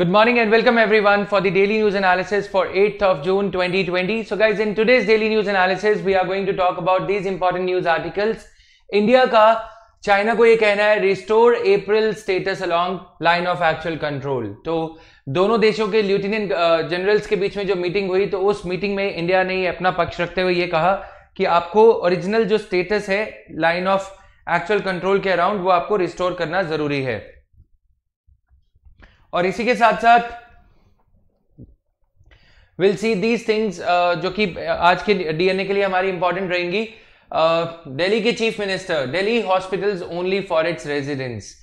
Good morning and welcome everyone for the daily news analysis for 8th of June 2020. So guys, in today's daily news analysis, we are going to talk about these important news articles. India ka का China को ये कहना है restore April status along line of actual control तो दोनों देशों के lieutenant generals के बीच में जो मीटिंग हुई तो उस मीटिंग में इंडिया ने apna paksh rakhte hue ye kaha ki aapko original jo status hai line of actual control ke around wo aapko restore karna zaruri hai. और इसी के साथ साथ विल सी दीज थिंग्स जो कि uh, आज के डीएनए के लिए हमारी इंपॉर्टेंट रहेंगी दिल्ली uh, के chief minister Delhi hospitals only for its residents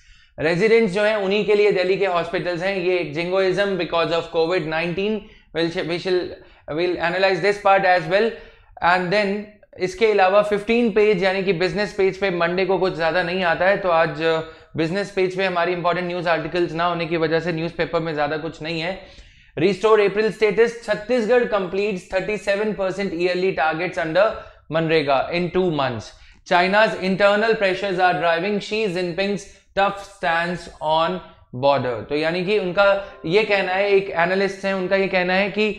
residents जो है उन्हीं के लिए दिल्ली के हॉस्पिटल्स हैं ये jingoism because of covid nineteen will we shall will analyse this part as well and then इसके अलावा 15 पेज यानी कि बिजनेस पेज पे मंडे को कुछ ज़्यादा नहीं आता है तो आज uh, बिजनेस पेज पे हमारी इंपॉर्टेंट न्यूज आर्टिकल्स ना होने की वजह से न्यूज़पेपर में ज्यादा कुछ नहीं है restore April status Chhattisgarh complete thirty seven percent yearly target under MNREGA in two month China's internal pressure are driving Xi Jinping tough stand on border तो यानी कि उनका ये कहना है एक एनालिस्ट है उनका ये कहना है कि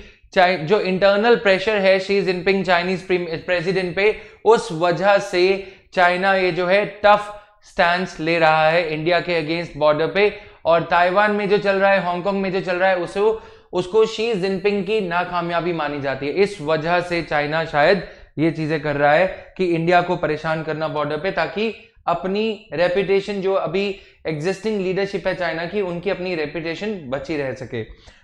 जो इंटरनल प्रेशर है शी जिनपिंग चाइनीज प्रेसिडेंट पे उस वजह से चाइना ये जो है टफ स्टैंड ले रहा है इंडिया के अगेंस्ट बॉर्डर पे और ताइवान में जो चल रहा है हांगकांग में जो चल रहा है उसे उसको शी जिनपिंग की नाकामयाबी मानी जाती है इस वजह से चाइना शायद ये चीजें कर रहा है कि इंडिया को परेशान करना बॉर्डर पे ताकि अपनी रेपुटेशन जो अभी एग्जिस्टिंग लीडरशिप है चाइना की उनकी अपनी रेपुटेशन बची रह सके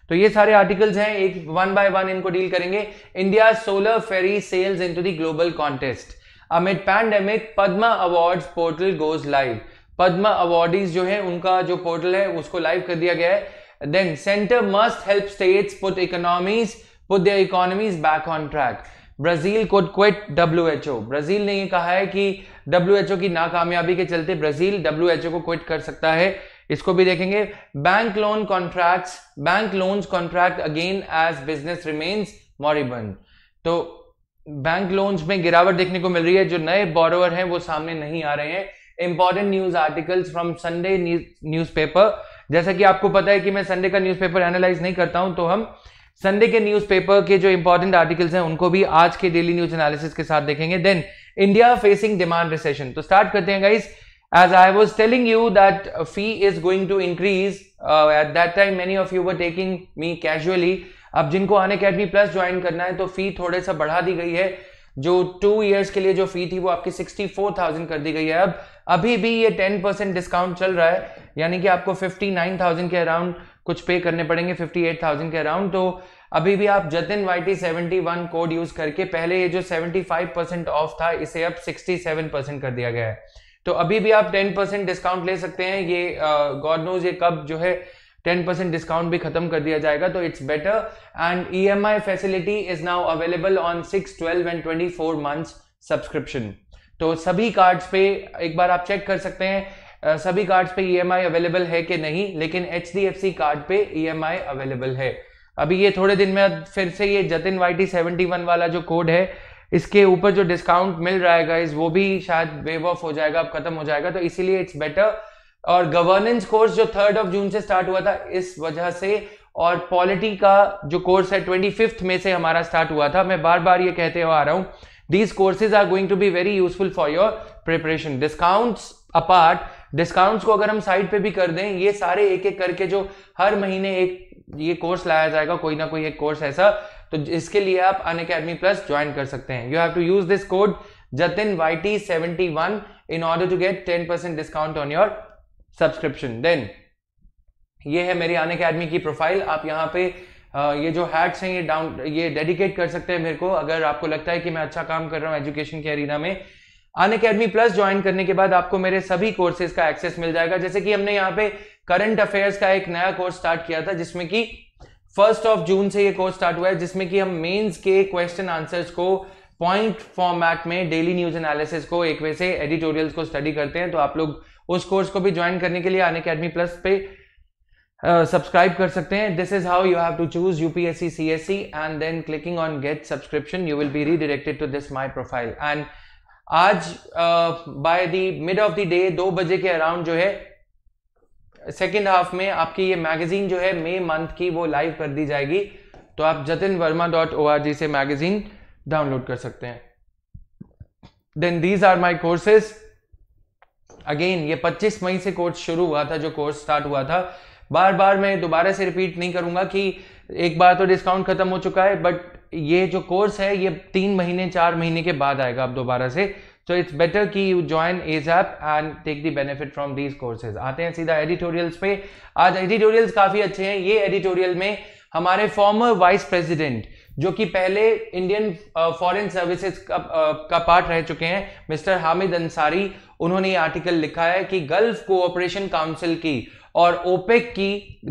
तो ये सारे आर्टिकल्स हैं एक वन बाय वन इनको डील करेंगे India solar ferry sails in the global contest amid pandemic Padma awards portal goes live Padma awardees जो है उनका जो पोर्टल है उसको लाइव कर दिया गया है then centre must help states put economies put the economies back on track Brazil को quit W H O Brazil ने यह कहा है कि डब्ल्यू एच ओ की नाकामयाबी के चलते ब्राजील डब्ल्यू एच ओ को क्विट कर सकता है इसको भी देखेंगे bank loan contract bank loans contract again as business remains moribund तो बैंक लोन्स में गिरावट देखने को मिल रही है जो नए बोरोवर हैं वो सामने नहीं आ रहे हैं important news articles from Sunday news paper जैसा कि आपको पता है कि मैं संडे का न्यूज पेपर एनालाइज नहीं करता हूं तो हम संडे के न्यूज पेपर के जो इंपॉर्टेंट आर्टिकल्स हैं उनको भी आज के डेली न्यूज एनालिसिस के साथ देखेंगे then India facing demand recession तो स्टार्ट करते हैं guys as I was telling you that fee is going to increase at that time many of you were taking me casually अब जिनको अन Unacademy plus join करना है तो फी थोड़े सा बढ़ा दी गई है जो टू इयर्स के लिए जो फी थी वो आपकी सिक्सटी फोर थाउजेंड कर दी गई है अब अभी भी ये टेन परसेंट डिस्काउंट चल रहा है यानी कि आपको फिफ्टी नाइन थाउजेंड के अराउंड कुछ पे करने पड़ेंगे फिफ्टी एट थाउजेंड के अराउंड तो अभी भी आप Jatin Y T seventy one code use करके पहले ये जो सेवेंटी फाइव परसेंट ऑफ था इसे अब सिक्सटी सेवन परसेंट कर दिया गया है तो अभी भी आप टेन परसेंट डिस्काउंट ले सकते हैं ये गॉड नोज ये कब जो है टेन परसेंट डिस्काउंट भी खत्म कर दिया जाएगा तो it's better and E M I facility is now available on six twelve and twenty four month subscription तो सभी कार्ड्स पे एक बार आप चेक कर सकते हैं सभी कार्ड्स पे ईएमआई e अवेलेबल है कि नहीं लेकिन H D F C card पे ईएमआई e अवेलेबल है अभी ये थोड़े दिन में फिर से ये Jatin Y T seventy one वाला जो कोड है इसके ऊपर जो डिस्काउंट मिल रहा है गाइज वो भी शायद वेव ऑफ हो जाएगा अब खत्म हो जाएगा तो इसीलिए इट्स बेटर और गवर्नेंस कोर्स जो थर्ड ऑफ जून से स्टार्ट हुआ था इस वजह से और पॉलिटी का जो कोर्स है ट्वेंटी फिफ्थ में से हमारा स्टार्ट हुआ था मैं बार बार ये कहते हुए आ रहा हूँ these courses are going to be very useful for your preparation discounts apart discounts को अगर हम साइड पे भी कर दें ये सारे एक एक करके जो हर महीने एक ये कोर्स लाया जाएगा कोई ना कोई एक कोर्स ऐसा तो इसके लिए आप अन अकेडमी प्लस ज्वाइन कर सकते हैं you have to use this code Jatin Y T seventy one in order to get ten percent discount on your subscription then ये है मेरी अन अकेडमी की प्रोफाइल आप यहाँ पे ये जो हैट्स हैं ये डाउन ये डेडिकेट कर सकते हैं मेरे को अगर आपको लगता है कि मैं अच्छा काम कर रहा हूँ एजुकेशन के अरीना में अन अकेडमी प्लस ज्वाइन करने के बाद आपको मेरे सभी कोर्सेज का एक्सेस मिल जाएगा जैसे कि हमने यहाँ पे करंट अफेयर्स का एक नया कोर्स स्टार्ट किया था जिसमें कि फर्स्ट ऑफ जून से ये कोर्स स्टार्ट हुआ है जिसमें कि हम मेंस के क्वेश्चन आंसर्स को पॉइंट फॉर्मेट में डेली न्यूज एनालिसिस को एक वे से एडिटोरियल्स को स्टडी करते हैं तो आप लोग उस कोर्स को भी ज्वाइन करने के लिए अन अकेडमी प्लस पे सब्सक्राइब uh, कर सकते हैं this is how you have to choose UPSC C S C and then clicking on get subscription you will be redirected to this my profile and आज by the mid of the day दो बजे के around जो है second half में आपकी ये magazine जो है मे मंथ की वो लाइव कर दी जाएगी तो आप Jatin Verma dot O R G से मैगजीन डाउनलोड कर सकते हैं then these are my courses again ये 25 मई से कोर्स शुरू हुआ था जो कोर्स स्टार्ट हुआ था बार बार मैं दोबारा से रिपीट नहीं करूंगा कि एक बार तो डिस्काउंट खत्म हो चुका है बट ये जो कोर्स है ये तीन महीने चार महीने के बाद आएगा आप दोबारा से सो इट्स बेटर कि you join as app and take the benefit from these courses आते हैं सीधा एडिटोरियल्स पे आज एडिटोरियल्स काफी अच्छे हैं ये एडिटोरियल में हमारे फॉर्मर वाइस प्रेसिडेंट जो कि पहले इंडियन फॉरेन सर्विसेज का, का पार्ट रह चुके हैं मिस्टर हामिद अंसारी उन्होंने ये आर्टिकल लिखा है कि गल्फ कोऑपरेशन काउंसिल की और ओपेक की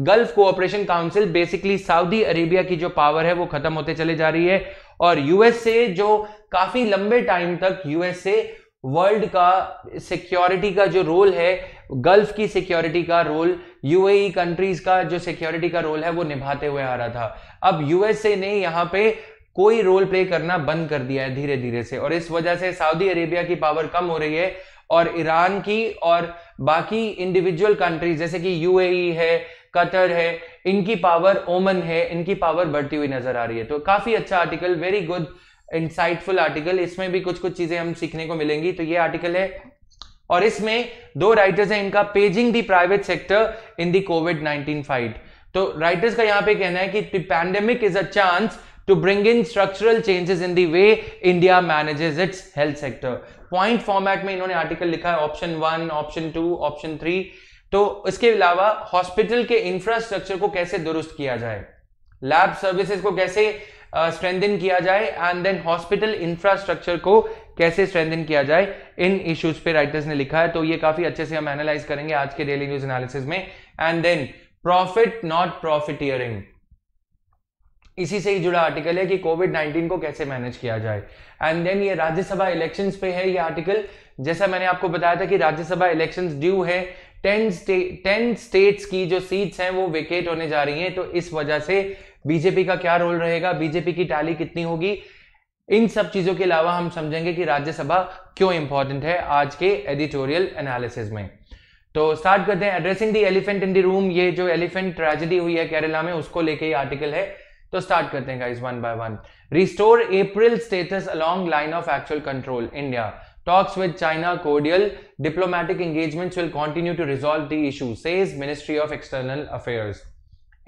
gulf cooperation council basically Saudi Arabia की जो पावर है वो खत्म होते चले जा रही है और यूएसए जो काफी लंबे टाइम तक यूएसए वर्ल्ड का सिक्योरिटी का जो रोल है गल्फ की सिक्योरिटी का रोल यूएई कंट्रीज का जो सिक्योरिटी का रोल है वो निभाते हुए आ रहा था अब यूएसए ने यहां पे कोई रोल प्ले करना बंद कर दिया है धीरे धीरे से और इस वजह से सऊदी अरेबिया की पावर कम हो रही है और ईरान की और बाकी इंडिविजुअल कंट्रीज जैसे कि यूएई है कतर है इनकी पावर ओमन है इनकी पावर बढ़ती हुई नजर आ रही है तो काफी अच्छा article very good insightful article इसमें भी कुछ कुछ चीजें हम सीखने को मिलेंगी तो ये आर्टिकल है और इसमें दो राइटर्स हैं इनका pegging the private sector in the covid 19 fight तो राइटर्स का यहां पे कहना है कि pandemic is a chance to bring in structural changes in the way India manages its health sector point format में इन्होंने आर्टिकल लिखा है option one option two option three तो इसके अलावा हॉस्पिटल के इंफ्रास्ट्रक्चर को कैसे दुरुस्त किया जाए लैब सर्विसेज को कैसे स्ट्रेंथन uh, किया जाए एंड देन हॉस्पिटल इंफ्रास्ट्रक्चर को कैसे स्ट्रेंथन किया जाए इन इश्यूज पे राइटर्स ने लिखा है तो ये काफी अच्छे से हम एनालाइज करेंगे आज के डेली न्यूज एनालिसिस में and then profit not profiteering इसी से ही जुड़ा आर्टिकल है कि कोविड 19 को कैसे मैनेज किया जाए एंड देन ये राज्यसभा इलेक्शन पे है ये आर्टिकल जैसा मैंने आपको बताया था कि राज्यसभा इलेक्शन ड्यू है टेन टेन स्टेट्स की जो सीट्स हैं वो वेकेट होने जा रही हैं तो इस वजह से बीजेपी का क्या रोल रहेगा बीजेपी की टैली कितनी होगी इन सब चीजों के अलावा हम समझेंगे कि राज्यसभा क्यों इंपॉर्टेंट है आज के एडिटोरियल एनालिसिस में तो स्टार्ट करते हैं addressing the elephant in the room ये जो एलिफेंट ट्रेजेडी हुई है केरला में उसको लेके ये आर्टिकल है तो स्टार्ट करते हैं guys one by one restore April status along line of actual control India talks with China cordial diplomatic engagements will continue to resolve the issue says ministry of external affairs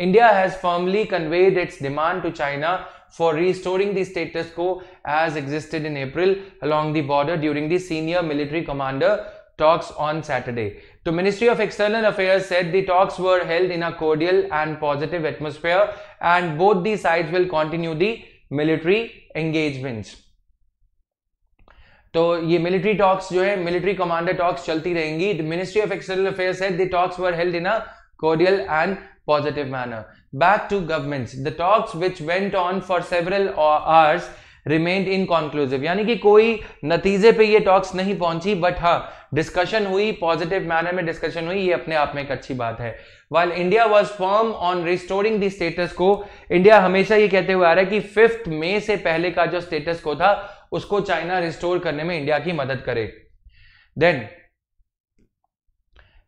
India has firmly conveyed its demand to China for restoring the status quo as existed in April along the border during the senior military commander talks on Saturday. The Ministry of External Affairs said the talks were held in a cordial and positive atmosphere and both the sides will continue the military engagements. So, ये military talks जो है military commander talks चलती रहेंगी of External Affairs said the talks were held in a cordial and positive manner. back to governments. The talks which went on for several hours remained inconclusive. यानी कि कोई नतीजे पे ये टॉक्स नहीं पहुंची बट हाँ डिस्कशन हुई पॉजिटिव मैनर में डिस्कशन हुई ये अपने आप में एक अच्छी बात है वाल India was firm on restoring the status quo India हमेशा ये कहते हुए आ रहा है कि फिफ्थ मे से पहले का जो स्टेटस को था उसको चाइना रिस्टोर करने में इंडिया की मदद करे then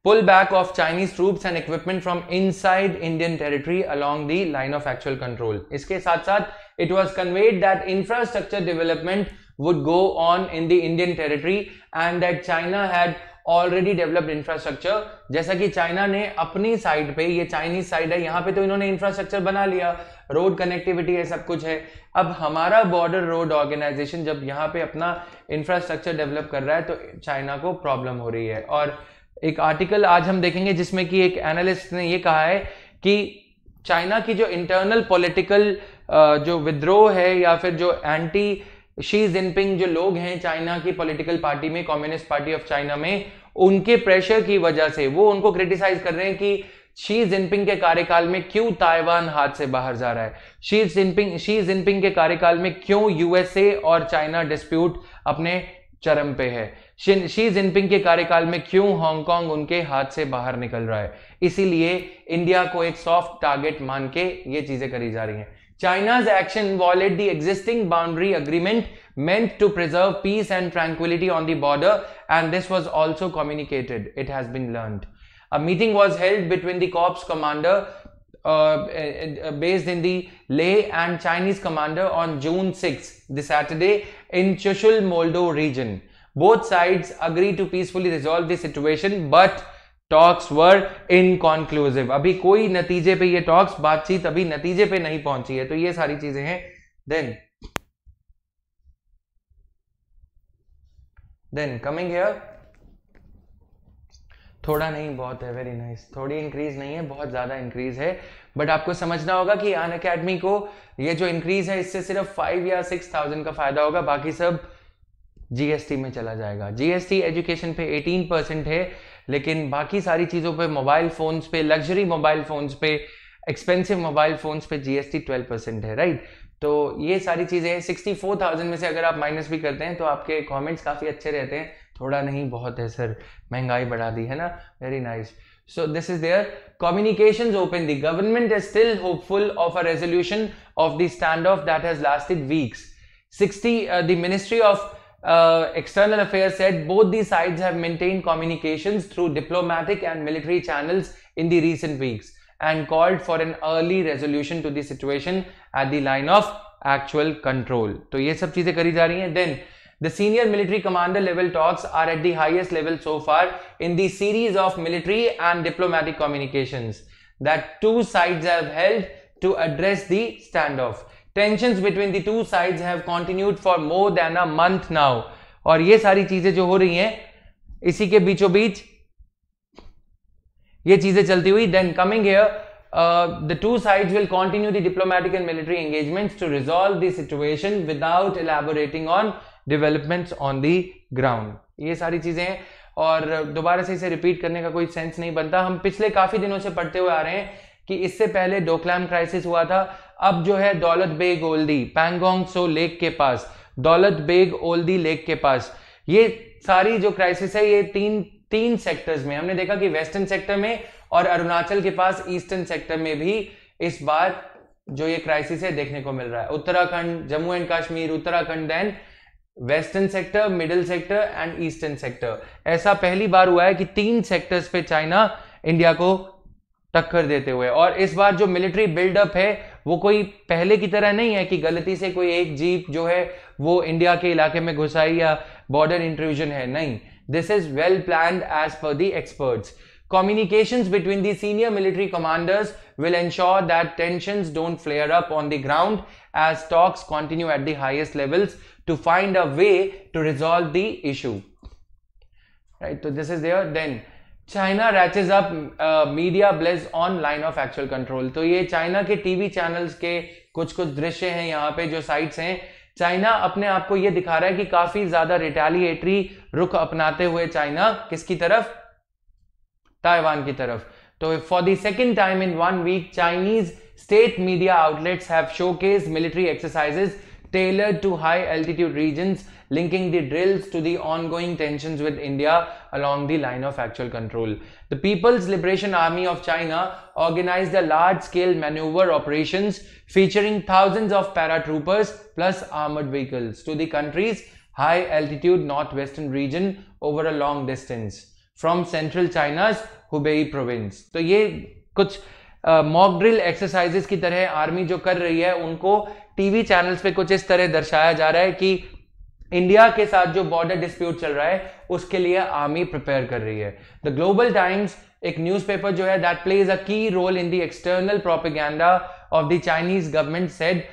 pull back of Chinese troops and equipment from inside Indian territory along the line of actual control इसके साथ साथ it was conveyed that infrastructure development would go on in the Indian territory and that China had already developed infrastructure जैसा कि China ने अपनी side पे ये Chinese side है यहाँ पे तो इन्होंने इंफ्रास्ट्रक्चर बना लिया रोड कनेक्टिविटी है सब कुछ है अब हमारा बॉर्डर रोड ऑर्गेनाइजेशन जब यहाँ पे अपना इंफ्रास्ट्रक्चर डेवलप कर रहा है तो चाइना को प्रॉब्लम हो रही है और एक आर्टिकल आज हम देखेंगे जिसमें कि एक एनालिस्ट ने यह कहा है कि चाइना की जो इंटरनल पॉलिटिकल जो विद्रोह है या फिर जो एंटी शी जिनपिंग जो लोग हैं चाइना की पॉलिटिकल पार्टी में कम्युनिस्ट पार्टी ऑफ चाइना में उनके प्रेशर की वजह से वो उनको क्रिटिसाइज कर रहे हैं कि शी जिनपिंग के कार्यकाल में क्यों ताइवान हाथ से बाहर जा रहा है शी जिनपिंग शी जिनपिंग के कार्यकाल में क्यों यूएसए और चाइना डिस्प्यूट अपने चरम पे है शी जिनपिंग के कार्यकाल में क्यों हांगकांग उनके हाथ से बाहर निकल रहा है इसीलिए इंडिया को एक सॉफ्ट टारगेट मान के ये चीजें करी जा रही है China's action violate the existing boundary agreement मेंट to preserve peace and tranquillity on the border and this was also communicated it has been learn a meeting was held between the corps commander based in the Leh and Chinese commander on June six this Saturday in Chushul Moldo region Both sides agree to peacefully resolve the situation, but talks were inconclusive अभी कोई नतीजे पे ये talks बातचीत अभी नतीजे पे नहीं पहुंची है तो ये सारी चीजें हैं देन देन कमिंग हियर थोड़ा नहीं बहुत है वेरी नाइस nice. थोड़ी इंक्रीज नहीं है बहुत ज्यादा इंक्रीज है बट आपको समझना होगा कि अन अकेडमी को ये जो इंक्रीज है इससे सिर्फ फाइव या सिक्स थाउजेंड का फायदा होगा बाकी सब जीएसटी में चला जाएगा जीएसटी एजुकेशन पे 18 परसेंट है लेकिन बाकी सारी चीज़ों पे मोबाइल फोन्स पे लग्जरी मोबाइल फोन्स पे एक्सपेंसिव मोबाइल फोन्स पे जीएसटी 12 परसेंट है राइट तो ये सारी चीज़ें हैं सिक्सटी फोर थाउजेंड में से अगर आप माइनस भी करते हैं तो आपके कॉमेंट्स काफ़ी अच्छे रहते हैं थोड़ा नहीं बहुत है सर महंगाई बढ़ा दी है ना very nice So this is their communications open. The government is still hopeful of a resolution of the standoff that has lasted weeks. 60, uh, the Ministry of Uh, external Affairs said both the sides have maintained communications through diplomatic and military channels in the recent weeks and called for an early resolution to the situation at the line of actual control. So, these सब चीजें करी जा रही Then the senior military commander level talks are at the highest level so far in the series of military and diplomatic communications that two sides have held to address the standoff. Tensions between the two sides have continued for more than a month now और ये सारी चीजें जो हो रही हैं इसी के बीचों बीच ये चीजें चलती हुई then coming here the two sides will continue the diplomatic and military engagement to resolve the situation without elaborating on development on the ground ये सारी चीजें हैं और दोबारा से इसे रिपीट करने का कोई सेंस नहीं बनता हम पिछले काफी दिनों से पढ़ते हुए आ रहे हैं कि इससे पहले डोकलाम क्राइसिस हुआ था अब जो है दौलत बेग ओल्दी पैंगोंग सो लेक के पास दौलत बेग ओल्दी लेक के पास ये सारी जो क्राइसिस है ये तीन तीन सेक्टर्स में हमने देखा कि वेस्टर्न सेक्टर में और अरुणाचल के पास ईस्टर्न सेक्टर में भी इस बार जो ये क्राइसिस है देखने को मिल रहा है Uttarakhand Jammu and Kashmir Uttarakhand then western sector middle sector and eastern sector ऐसा पहली बार हुआ है कि तीन सेक्टर्स पे चाइना इंडिया को टक्कर देते हुए और इस बार जो मिलिट्री बिल्डअप है वो कोई पहले की तरह नहीं है कि गलती से कोई एक जीप जो है वो इंडिया के इलाके में घुसाई या बॉर्डर इंट्रूजन है नहीं this is well plan as per the experts communication between the senior military commanders will ensure that tension don't flare up on the ground as talks continue at the highest levels to find a way to resolve the issue right तो this is there then China ratchets up media blitz on line of actual control तो ये China के TV channels के कुछ कुछ दृश्य हैं यहाँ पे जो साइट्स हैं चाइना अपने आप को ये दिखा रहा है कि काफी ज्यादा रिटेलिएटरी रुख अपनाते हुए चाइना किसकी तरफ ताइवान की तरफ तो for the second time in one week Chinese state media outlets have showcase military exercises tailored to high altitude regions, linking the drills to the ongoing tensions with India along the line of actual control. The People's Liberation Army of China organized a large-scale maneuver operations featuring thousands of paratroopers plus armored vehicles to the country's high-altitude northwestern region over a long distance from central China's Hubei province. So, ये कुछ mock drill exercises की तरह army जो कर रही है उनको TV channels पे कुछ इस तरह दर्शाया जा रहा है कि इंडिया के साथ जो बॉर्डर डिस्प्यूट चल रहा है उसके लिए आर्मी प्रिपेयर कर रही है द ग्लोबल टाइम्स एक न्यूज़पेपर जो है that plays a key role in the external propaganda of the Chinese government said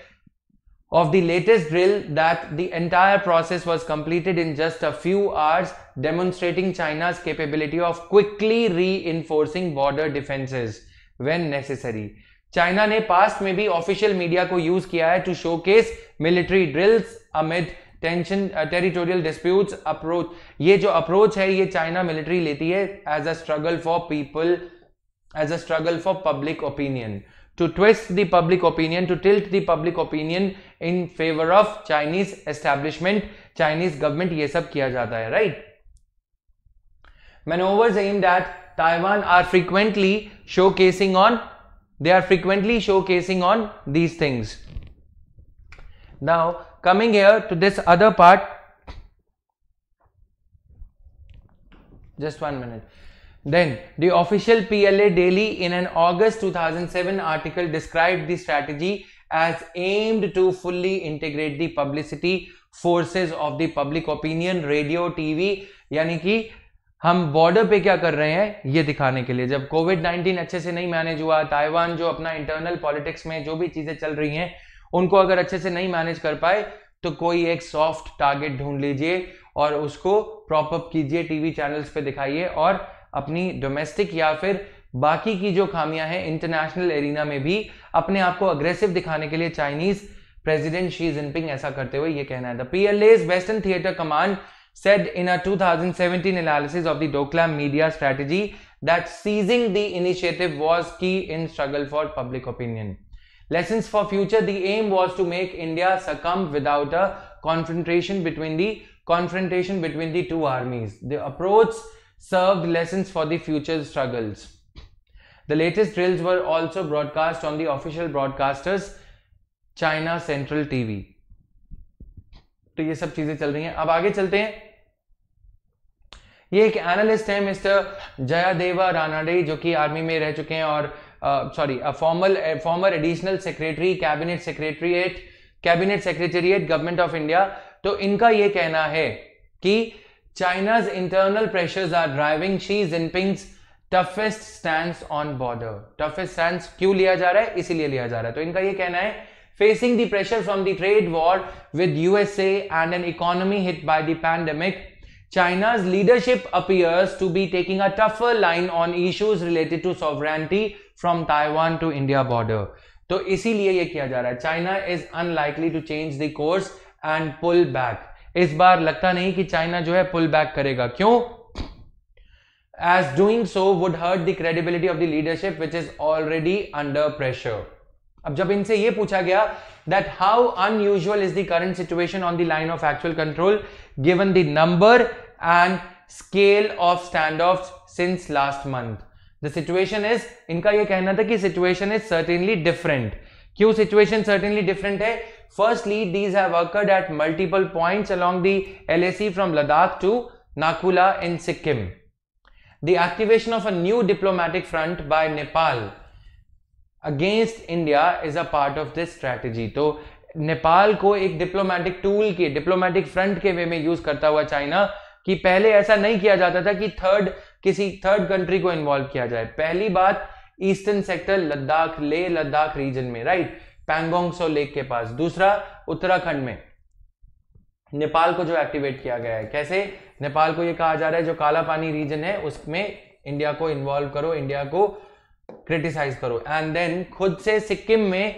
of the latest drill that the entire process was completed in just a few hours demonstrating china's capability of quickly reinforcing border defenses when necessary China ने past में भी official media को use किया है to showcase military drills amid tension territorial disputes approach ये जो approach है ये चाइना मिलिट्री लेती है as a struggle for people as a struggle for public opinion to twist the public opinion to tilt the public opinion in favour of Chinese establishment Chinese government ये सब किया जाता है right मैनोवर्स aimed at Taiwan are frequently showcasing on they are frequently showcasing on these things. Now coming here to this other part just one minute. Then the official PLA Daily in an August 2007 article described the strategy as aimed to fully integrate the publicity forces of the public opinion, radio, TV yani ki. हम border पे क्या कर रहे हैं ये दिखाने के लिए जब कोविड नाइनटीन अच्छे से नहीं मैनेज हुआ ताइवान जो अपना इंटरनल पॉलिटिक्स में जो भी चीजें चल रही हैं उनको अगर अच्छे से नहीं मैनेज कर पाए तो कोई एक सॉफ्ट टारगेट ढूंढ लीजिए और उसको प्रॉप अप कीजिए टीवी चैनल्स पे दिखाइए और अपनी डोमेस्टिक या फिर बाकी की जो खामियां हैं इंटरनेशनल एरिना में भी अपने आप को अग्रेसिव दिखाने के लिए चाइनीज प्रेसिडेंट शी जिनपिंग ऐसा करते हुए ये कहना है the PLA Western Theatre Command said in a 2017 analysis of the Doklam media strategy that seizing the initiative was key in struggle for public opinion. Lessons for future, the aim was to make India succumb without a confrontation between the confrontation between the two armies. The approach served lessons for the future struggles. The latest drills were also broadcast on the official broadcasters China Central TV. तो ये सब चीज़ें चल रही हैं अब आगे चलते हैं ये एक एनालिस्ट है मिस्टर जयादेवा रानाडे जो कि आर्मी में रह चुके हैं और sorry formal former additional secretary cabinet secretariat cabinet secretariat government of India तो इनका यह कहना है कि China's internal pressures are driving Xi Jinping toughest stand on border toughest stand क्यों लिया जा रहा है इसीलिए लिया जा रहा है तो इनका यह कहना है facing the pressure from the trade war with USA and an economy hit by the pandemic China's leadership appears to be taking a tougher line on issues related to sovereignty from Taiwan to India border. तो इसीलिए ये किया जा रहा है China is unlikely to change the course and pull back इस बार लगता नहीं कि चाइना जो है पुल बैक करेगा क्यों as doing so would hurt the credibility of the leadership which is already under pressure अब जब इनसे ये पूछा गया that how unusual is the current situation on the line of actual control given the number and scale of stand off since last month the situation is इनका यह कहना था कि सिचुएशन इज सर्टेनली डिफरेंट क्यों situation certainly different है firstly these at multiple point along the L A C from Ladakh to Naku La in Sikkim the activation of a new diplomatic front by Nepal against India is a part of this strategy तो नेपाल को एक diplomatic tool के diplomatic front के way में use करता हुआ China कि पहले ऐसा नहीं किया जाता था कि थर्ड किसी थर्ड कंट्री को इन्वॉल्व किया जाए पहली बात eastern sector Ladakh Leh Ladakh region में राइट पैंगोंग सो लेक के पास दूसरा उत्तराखंड में नेपाल को जो एक्टिवेट किया गया है कैसे नेपाल को यह कहा जा रहा है जो काला पानी रीजन है उसमें इंडिया को इन्वॉल्व करो इंडिया को क्रिटिसाइज करो एंड देन खुद से सिक्किम में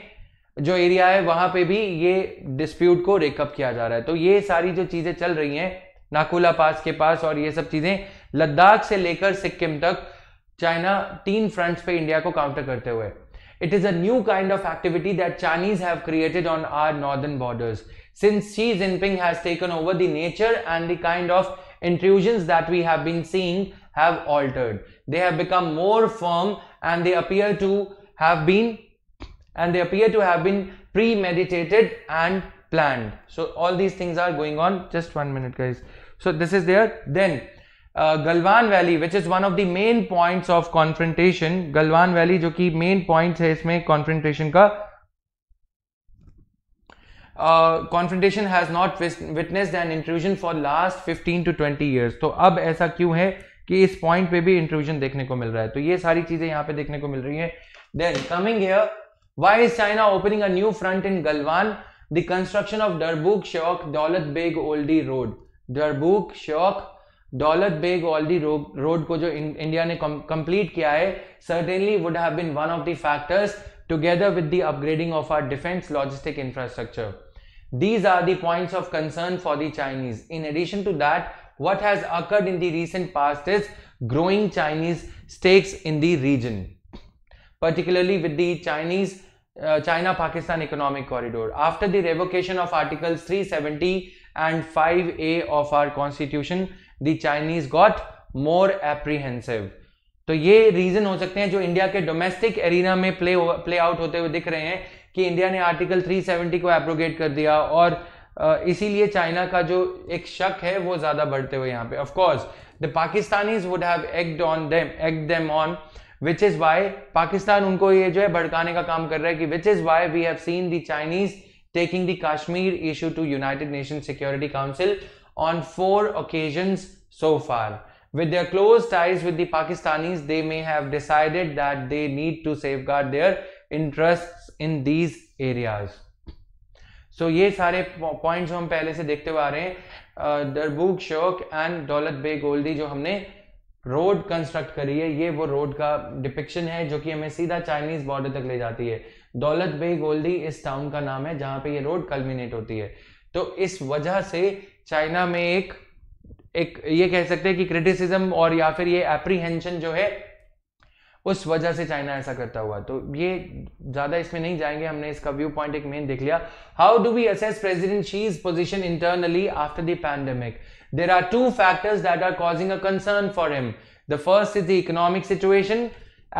जो एरिया है वहां पे भी ये डिस्प्यूट को रेकअप किया जा रहा है तो ये सारी जो चीजें चल रही हैं नाकुला पास के पास और ये सब चीजें लद्दाख से लेकर सिक्किम तक चाइना तीन फ्रंट्स पे इंडिया को काउंटर करते हुए it is a kind of activity that Chinese have created on our northern borders since Xi Jinping has taken over the nature and the kind of intrusion that we have been seeing have altered they have become more firm and they appear to have been and they appear to have been premeditated and plan so all these things are going on just one minute का so this is there then uh, galwan valley which is one of the main points of confrontation galwan valley jo ki main points hai isme confrontation ka confrontation has not witness an intrusion for last fifteen to twenty years तो अब ऐसा क्यों है कि इस point पे भी intrusion देखने को मिल रहा है तो ये सारी चीजें यहां पे देखने को मिल रही है then coming here why is China opening a new front in Galwan the construction of Darbuk Shyok Daulat Beg Oldi road Darbuk Shyok Daulat Beg Oldi road road जो इंडिया India कंप्लीट किया है certainly would have been one of the factors together with the upgrading of our defense logistic infrastructure. These are the points of concern for the Chinese. In addition to that, what has occurred in the recent past is growing Chinese stakes in the region, particularly with the Chinese uh, China-Pakistan economic corridor. After the revocation of Articles 370 and 5A of our constitution, the Chinese got more apprehensive. तो ये reason हो सकते हैं जो India के domestic arena में play play out होते हुए दिख रहे हैं कि इंडिया ने आर्टिकल 370 को एप्रोगेट कर दिया और इसीलिए चाइना का जो एक शक है वो ज्यादा बढ़ते हुए यहाँ पे of course the Pakistanis would have act on them act them on which is why Pakistan उनको ये जो है भड़काने का काम कर रहा है कि which is why we have seen the Chinese taking the Kashmir issue to United Nations Security Council on four occasions so far. With their close ties with the Pakistanis, they may have decided that they need to safeguard their interests in these areas. so, ये सारे points हम पहले से देखते हुए आ रहे हैं दरबूक शोक एंड दौलत बे गोल्डी जो हमने रोड कंस्ट्रक्ट करी है ये वो रोड का डिपिक्शन है जो कि हमें सीधा चाइनीज बॉर्डर तक ले जाती है दौलत बेग गोल्डी इस टाउन का नाम है जहां पे ये रोड कल्मिनेट होती है तो इस वजह से चाइना में एक एक ये कह सकते हैं कि क्रिटिसिज्म और या फिर ये एप्रीहेंशन जो है उस वजह से चाइना ऐसा करता हुआ तो ये ज्यादा इसमें नहीं जाएंगे हमने इसका व्यू पॉइंट एक मेन देख लिया how do we assess President Xi's position internally after the pandemic there are two factors that are causing a concern for him the first is the economic situation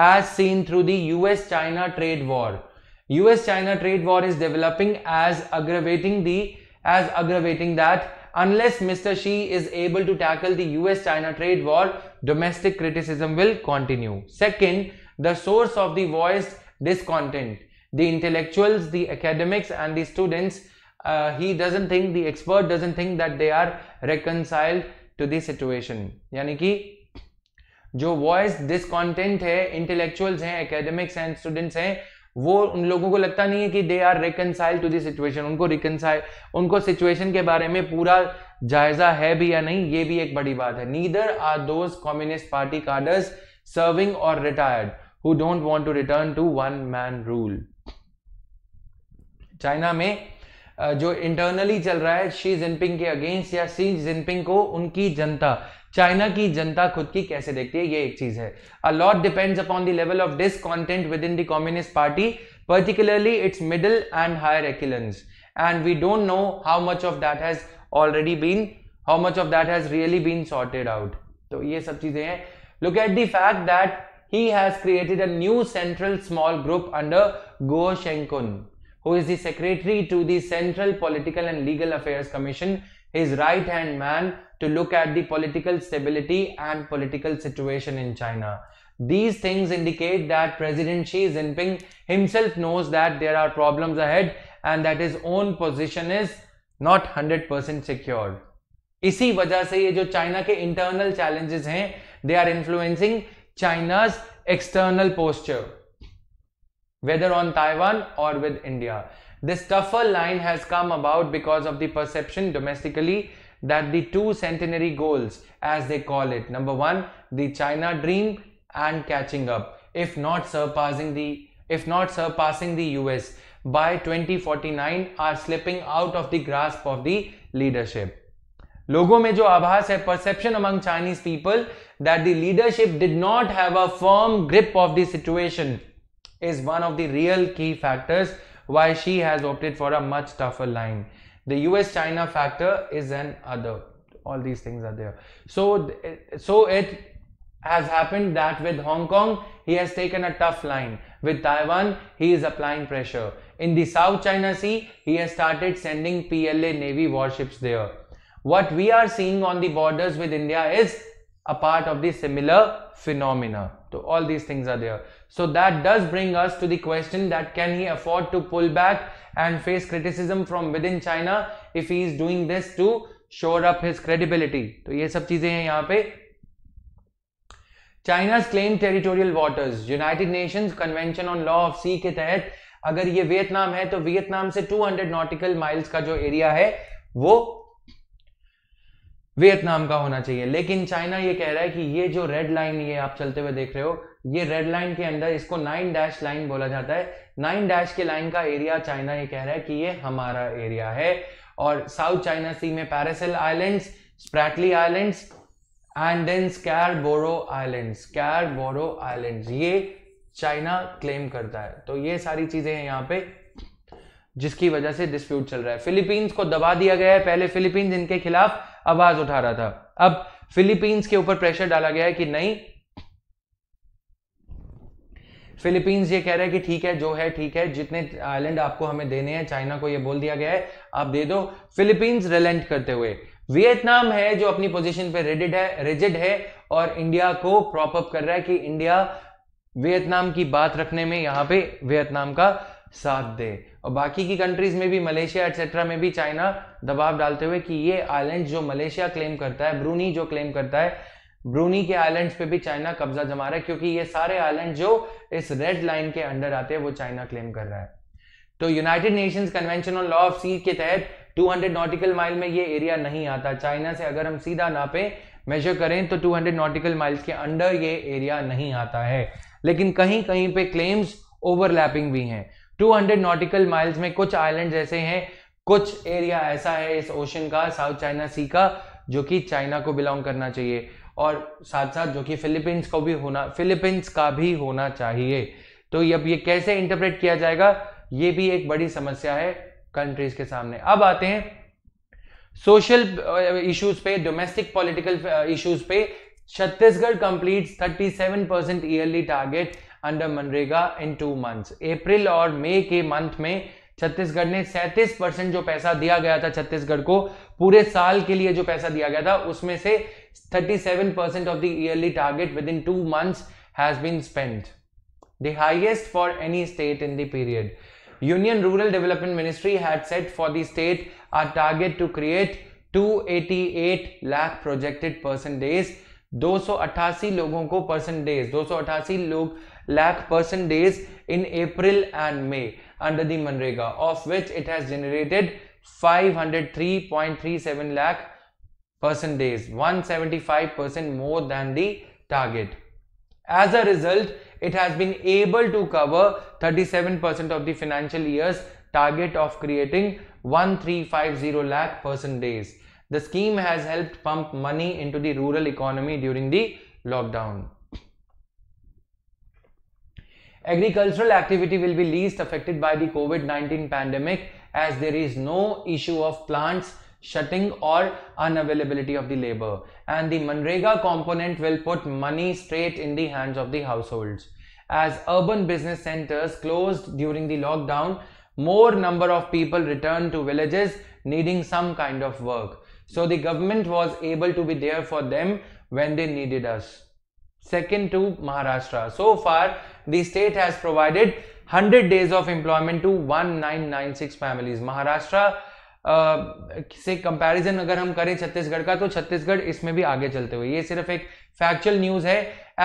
as seen through the US China trade war US-China trade war is developing as aggravating the as aggravating that unless Mr. Xi is able to tackle the US-China trade war, domestic criticism will continue. Second, the source of the voiced discontent. The intellectuals, the academics and the students, uh, he doesn't think, the expert doesn't think that they are reconciled to the situation. Yani ki, jo voice discontent hai, intellectuals हैं academics and students हैं वो उन लोगों को लगता नहीं है कि they are reconcile to the situation उनको रिकनसाइल उनको सिचुएशन के बारे में पूरा जायजा है भी या नहीं ये भी एक बड़ी बात है neither are those communist party cadres serving और retired who don't want to return to one man rule China में जो इंटरनली चल रहा है शी जिनपिंग के अगेंस्ट या शी जिनपिंग को उनकी जनता चाइना की जनता खुद की कैसे देखती है ये एक चीज है a lot depends upon the level of discontent within the communist party particularly its middle and higher echelons and we don't know how much of that has already been how much of that has really been sorted out तो ये सब चीजें हैं look at the fact that he has created a new central small group under Guo Shengkun who is the secretary to the central political and legal affairs commission his right hand man to look at the political stability and political situation in China. These things indicate that President Xi Jinping himself knows that there are problems ahead and that his own position is not 100% secured. इसी वजह से ये जो China के internal challenges हैं they are influencing China's external posture whether on Taiwan और with India this tougher line has come about because of the perception domestically that the two centenary goals as they call it number one the china dream and catching up if not surpassing the if not surpassing the us by 2049 are slipping out of the grasp of the leadership logo mein jo aabhas hai perception among chinese people that the leadership did not have a firm grip of the situation is one of the real key factors why she has opted for a much tougher line the US China factor is an other. All these things are there. So, so it has happened that with Hong Kong, he has taken a tough line. With Taiwan, he is applying pressure. In the South China Sea, he has started sending PLA Navy warships there. What we are seeing on the borders with India is a part of the similar phenomena. तो all these things so that does bring us to the question that can he afford to pull back and face criticism from within China if he is doing this to shore up his credibility तो ये सब चीजें हैं यहां पे China's claim territorial waters United Nation convention on law of sea के तहत अगर ये वियतनाम है तो वियतनाम से 200 नॉटिकल माइल्स का जो एरिया है वो वियतनाम का होना चाहिए लेकिन चाइना ये कह रहा है कि ये जो रेड लाइन ये आप चलते हुए देख रहे हो ये रेड लाइन के अंदर इसको नाइन डैश लाइन बोला जाता है नाइन डैश के लाइन का एरिया चाइना ये कह रहा है कि ये हमारा एरिया है और साउथ चाइना सी में Paracel Islands Spratly Islands and then Scarborough Islands Scarborough Islands ये चाइना क्लेम करता है तो ये सारी चीजें हैं यहाँ पे जिसकी वजह से डिस्प्यूट चल रहा है फिलीपींस को दबा दिया गया है पहले फिलीपींस इनके खिलाफ आवाज उठा रहा था अब फिलीपींस के ऊपर प्रेशर डाला गया है कि नहीं फिलीपींस ये कह रहे हैं कि ठीक है जो है ठीक है जितने आइलैंड आपको हमें देने हैं चाइना को ये बोल दिया गया है आप दे दो फिलीपींस रिलेंट करते हुए वियतनाम है जो अपनी पोजीशन पे रेडिड है रिजिड है और इंडिया को प्रॉपअप कर रहा है कि इंडिया वियतनाम की बात रखने में यहां पे वियतनाम का साथ दे और बाकी की कंट्रीज में भी मलेशिया एटसेट्रा में भी चाइना दबाव डालते हुए कि ये आइलैंड जो मलेशिया क्लेम करता है ब्रूनी जो क्लेम करता है ब्रूनी के आइलैंड्स पे भी चाइना कब्जा जमा रहा है क्योंकि ये सारे आइलैंड जो इस रेड लाइन के अंडर आते हैं वो चाइना क्लेम कर रहा है तो United Nations convention on law of sea के तहत 200 नॉटिकल माइल में ये एरिया नहीं आता चाइना से अगर हम सीधा नापे मेजर करें तो 200 नॉटिकल माइल्स के अंडर ये एरिया नहीं आता है लेकिन कहीं कहीं पे क्लेम्स ओवरलैपिंग भी हैं 200 नॉटिकल माइल्स में कुछ आइलैंड ऐसे हैं कुछ एरिया ऐसा है इस ओशन का साउथ चाइना सी का जो कि चाइना को बिलोंग करना चाहिए और साथ साथ जो कि फिलीपींस को भी होना फिलीपींस का भी होना चाहिए तो अब ये कैसे इंटरप्रेट किया जाएगा ये भी एक बड़ी समस्या है कंट्रीज के सामने अब आते हैं सोशल इश्यूज uh, पे डोमेस्टिक पॉलिटिकल इश्यूज पे Chhattisgarh complete 37 percent yearly target under MNREGA in two months April और मई के मंथ में छत्तीसगढ़ ने 37 परसेंट जो पैसा दिया गया था छत्तीसगढ़ को पूरे साल के लिए जो पैसा दिया गया था उसमें से 37 percent of the yearly target within two months has been spend the highest for any state in the period union rural development ministry had set for the state a target to create 288 lakh projected percent days दो लोगों को percent days दो लोग lakh person days in April and May under the Manrega of which it has generated 503.37 lakh person days 175% more than the target. As a result, it has been able to cover 37% of the financial year's target of creating 1350 lakh person days. The scheme has helped pump money into the rural economy during the lockdown. Agricultural activity will be least affected by the COVID-19 pandemic as there is no issue of plants shutting or unavailability of the labor and the Manrega component will put money straight in the hands of the households. As urban business centers closed during the lockdown, more number of people returned to villages needing some kind of work. So the government was able to be there for them when they needed us. second to Maharashtra. So far, the state has provided 100 days of employment to 1996 families. Maharashtra uh, से comparison अगर हम करें छत्तीसगढ़ का तो छत्तीसगढ़ इसमें भी आगे चलते हुए ये सिर्फ एक फैक्चुअल न्यूज है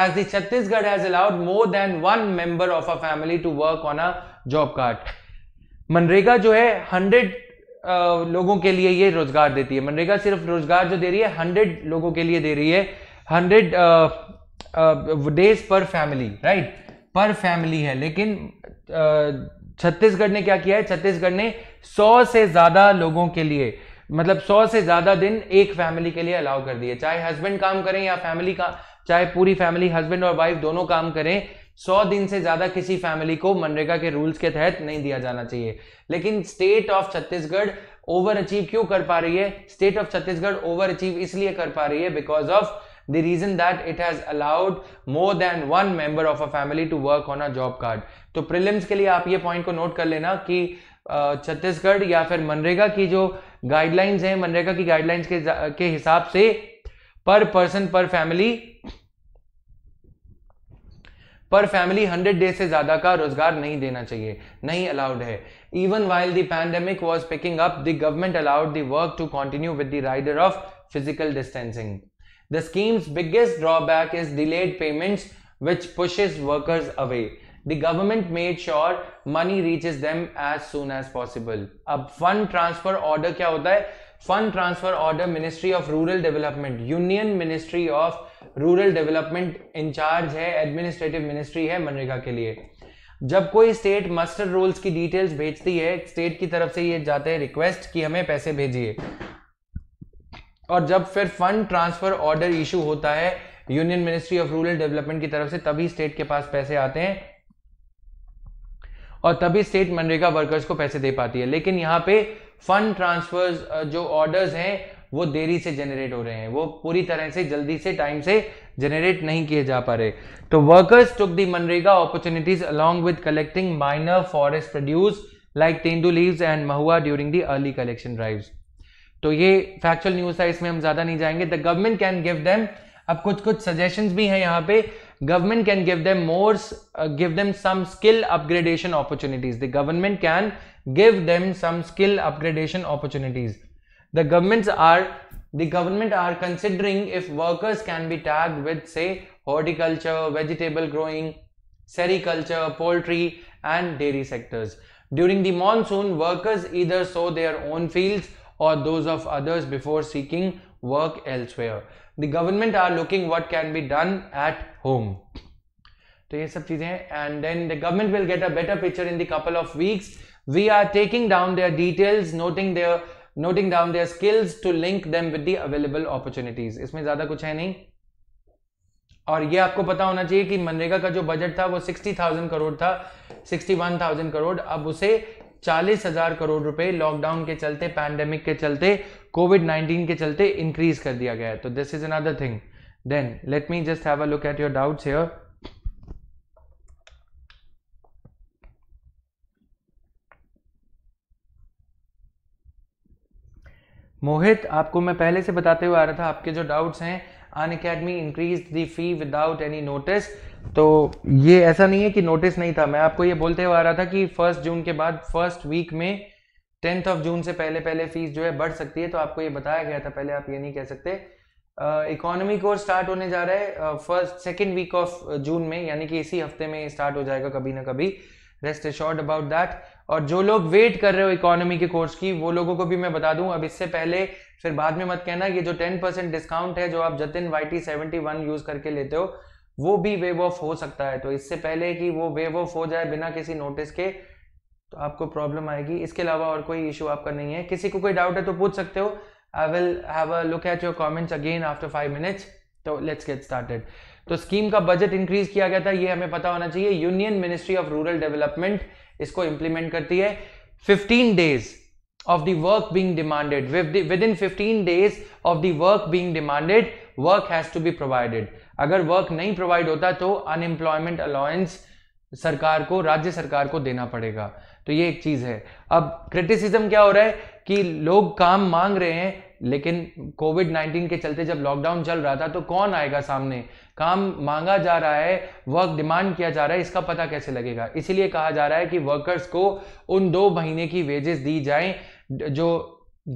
as the Chhattisgarh has allowed more than one member of a family to work on a job card MNREGA जो है हंड्रेड uh, लोगों के लिए ये रोजगार देती है मनरेगा सिर्फ रोजगार जो दे रही है हंड्रेड लोगों के लिए दे रही है hundred days per family right per family है लेकिन छत्तीसगढ़ ने क्या किया है छत्तीसगढ़ ने 100 से ज्यादा लोगों के लिए मतलब 100 से ज्यादा दिन एक फैमिली के लिए अलाउ कर दिए चाहे हस्बैंड काम करें या फैमिली का चाहे पूरी फैमिली हस्बैंड और वाइफ दोनों काम करें 100 दिन से ज्यादा किसी फैमिली को मनरेगा के रूल्स के तहत नहीं दिया जाना चाहिए लेकिन state of Chhattisgarh over achieve क्यों कर पा रही है state of Chhattisgarh over achieve इसलिए कर पा रही है because of the reason that it has allowed more than one member of a family to work on a job card तो प्रिलिम्स के लिए आप ये पॉइंट को नोट कर लेना कि छत्तीसगढ़ या फिर मनरेगा की जो गाइडलाइंस हैं मनरेगा की गाइडलाइंस के के हिसाब से पर पर्सन पर फैमिली पर फैमिली हंड्रेड डेज से ज्यादा का रोजगार नहीं देना चाहिए नहीं अलाउड है even while the pandemic picking up the government allowed the work to continue with the rider of physical distancing The scheme's biggest drawback is delayed payments, which pushes workers away. The government made sure money reaches them as soon as possible. अब fund transfer order क्या होता है fund transfer order ministry of rural development union ministry of rural development incharge है administrative ministry है मनरेगा के लिए जब कोई स्टेट मास्टर रोल्स की डिटेल्स भेजती है स्टेट की तरफ से ये जाते हैं रिक्वेस्ट कि हमें पैसे भेजिए और जब फिर फंड ट्रांसफर ऑर्डर इशू होता है union ministry of rural development की तरफ से तभी स्टेट के पास पैसे आते हैं और तभी स्टेट मनरेगा वर्कर्स को पैसे दे पाती है लेकिन यहां पे फंड ट्रांसफर जो ऑर्डर्स हैं वो देरी से जनरेट हो रहे हैं वो पूरी तरह से जल्दी से टाइम से जनरेट नहीं किए जा पा रहे तो workers took the MNREGA opportunities along with collecting minor forest produce like tendu leaves and mahua during the early collection drives तो ये फैक्चुअल न्यूज है इसमें हम ज्यादा नहीं जाएंगे the government can give them अब कुछ कुछ सजेशन भी है यहाँ पे government can give them more give them some skill upgradation opportunities the government can give them some skill upgradation opportunities the government are the government are considering if workers can be tag with say horticulture vegetable growing sericulture poultry and dairy sectors during the monsoon workers इधर sow their own fields or those of others before seeking work elsewhere. The government are looking what can be done at home. तो ये सब चीजें and then the government will get a better picture in the couple of weeks we are taking down their details noting their noting down their skills to link them with the available opportunities इसमें ज्यादा कुछ है नहीं और ये आपको पता होना चाहिए कि मनरेगा का जो बजट था वो सिक्सटी थाउजेंड करोड़ था सिक्सटी वन थाउजेंड करोड़ अब उसे चालीस हजार करोड़ रुपए लॉकडाउन के चलते पैंडेमिक के चलते कोविड नाइनटीन के चलते इंक्रीज कर दिया गया है तो this is another thing then let me just have a look at your doubts here Mohit आपको मैं पहले से बताते हुए आ रहा था आपके जो डाउट्स हैं Unacademy increase the fee without any notice तो ये ऐसा नहीं है कि नोटिस नहीं था मैं आपको ये बोलते हुए आ रहा था कि फर्स्ट जून के बाद फर्स्ट वीक में टेंथ ऑफ जून से पहले पहले फीस जो है बढ़ सकती है तो आपको ये बताया गया था पहले आप ये नहीं कह सकते इकोनॉमी कोर्स स्टार्ट होने जा रहा है first second week of June में यानी कि इसी हफ्ते में स्टार्ट हो जाएगा कभी ना कभी रेस्ट एश्योर्ड अबाउट दैट और जो लोग वेट कर रहे हो इकोनॉमी के कोर्स की वो लोगों को भी मैं बता दूं अब इससे पहले फिर बाद में मत कहना ये जो टेन परसेंट डिस्काउंट है जो आप Jatin Y T seventy one use करके लेते हो वो भी वेव ऑफ हो सकता है तो इससे पहले कि वो वेव ऑफ हो जाए बिना किसी नोटिस के तो आपको प्रॉब्लम आएगी इसके अलावा और कोई इशू आपका नहीं है किसी को कोई डाउट है तो पूछ सकते हो I will have a look at your comments again after five minutes तो लेट्स गेट स्टार्टेड तो स्कीम का बजट इंक्रीज किया गया था ये हमें पता होना चाहिए union ministry of rural development इसको इंप्लीमेंट करती है 15 days of work being demanded within 15 days of work being demanded work has to be provided अगर वर्क नहीं प्रोवाइड होता तो अनएम्प्लॉयमेंट अलाउंस सरकार को राज्य सरकार को देना पड़ेगा तो ये एक चीज है अब क्रिटिसिज्म क्या हो रहा है कि लोग काम मांग रहे हैं लेकिन कोविड 19 के चलते जब लॉकडाउन चल रहा था तो कौन आएगा सामने काम मांगा जा रहा है वर्क डिमांड किया जा रहा है इसका पता कैसे लगेगा इसीलिए कहा जा रहा है कि वर्कर्स को उन दो महीने की वेजेस दी जाए जो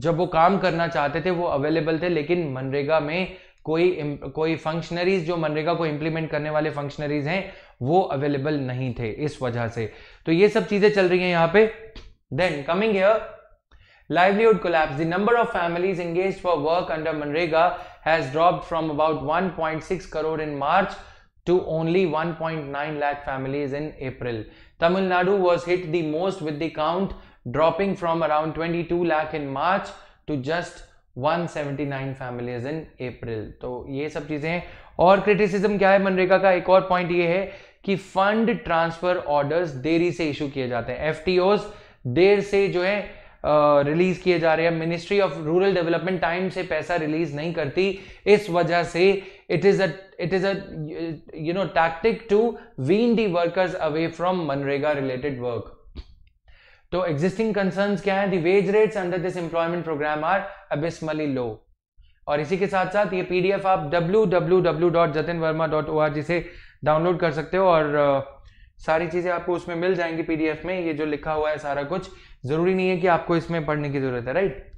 जब वो काम करना चाहते थे वो अवेलेबल थे लेकिन मनरेगा में कोई कोई फंक्शनरीज जो मनरेगा को इंप्लीमेंट करने वाले फंक्शनरीज हैं वो अवेलेबल नहीं थे इस वजह से तो ये सब चीजें चल रही हैं यहाँ पे then coming here Livelihood collapse. The number of families engaged for work under Manrega has dropped from about 1.6 crore in March to only 1.9 lakh families in April. Tamil Nadu was hit the most with the count dropping from around 22 lakh in March to just 179 families in April. तो ये सब चीज़ें हैं और criticism क्या है मनरेगा का एक और पॉइंट ये है कि फंड ट्रांसफर ऑर्डर्स देरी से इशू किए जाते हैं एफ देर से जो है रिलीज किए जा रहे हैं ministry of rural development time से पैसा रिलीज नहीं करती इस वजह से it is a it is a you know tactic to wean the workers away from MNREGA related work तो एग्जिस्टिंग कंसर्न्स क्या है wage rates under this employment programme are abysmally low और इसी के साथ साथ ये पीडीएफ आप W W W dot Jatin Verma dot O R G से डाउनलोड कर सकते हो और सारी चीज़ें आपको उसमें मिल जाएंगी पीडीएफ में ये जो लिखा हुआ है सारा कुछ ज़रूरी नहीं है कि आपको इसमें पढ़ने की ज़रूरत है राइट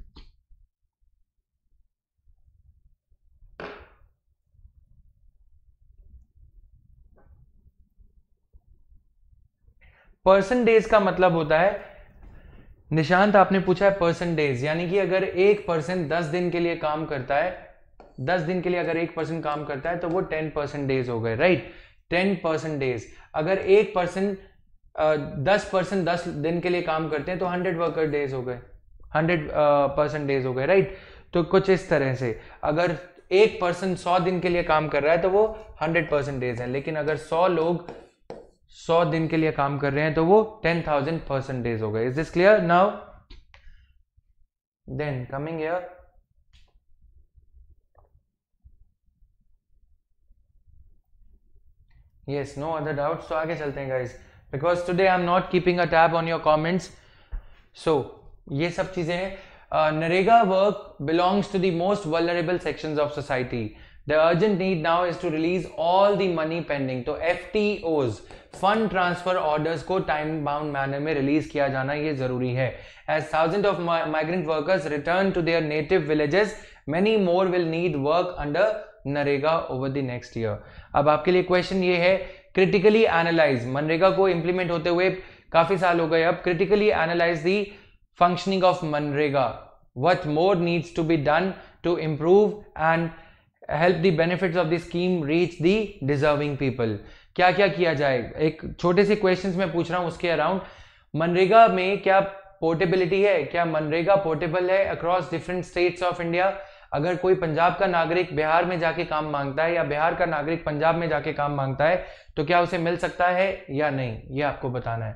डेज का मतलब होता है निशांत आपने पूछा है डेज यानी कि अगर एक पर्सन दस दिन के लिए काम करता है दस दिन के लिए अगर एक परसेंट काम करता है तो वो टेन परसेंट डेज हो गए राइट टेन परसेंट डेज अगर एक पर्सन दस परसेंट दस दिन के लिए काम करते हैं तो हंड्रेड वर्कर डेज हो गए हंड्रेड परसेंट डेज हो गए राइट तो कुछ इस तरह से अगर एक पर्सन सौ दिन के लिए काम कर रहा है तो वो हंड्रेड परसेंट डेज है लेकिन अगर सौ लोग सौ दिन के लिए काम कर रहे हैं तो वो टेन थाउजेंड परसेंट डेज हो गए is this clear now then coming here yes no other doubt so आगे चलते हैं guys because today I am not keeping a tab on your comments so ये सब चीजें हैं NREGA work belongs to the most vulnerable section of society the urgent need now is to release all the money pending तो F T Os fund transfer order को time bound manner में release किया जाना यह जरूरी है as thousand of migrant workers return to their native villages many more will need work under NREGA over the next year अब आपके लिए क्वेश्चन ये है क्रिटिकली एनालाइज मनरेगा को इंप्लीमेंट होते हुए काफी साल हो गए अब critically analyse the functioning of MNREGA what more needs to be done to improve and help the benefit of the scheme reach the deserving people क्या क्या किया जाए एक छोटे से क्वेश्चन में पूछ रहा हूं उसके अराउंड मनरेगा में क्या पोर्टेबिलिटी है क्या मनरेगा पोर्टेबल है across different states of India अगर कोई पंजाब का नागरिक बिहार में जाके काम मांगता है या बिहार का नागरिक पंजाब में जाके काम मांगता है तो क्या उसे मिल सकता है या नहीं ये आपको बताना है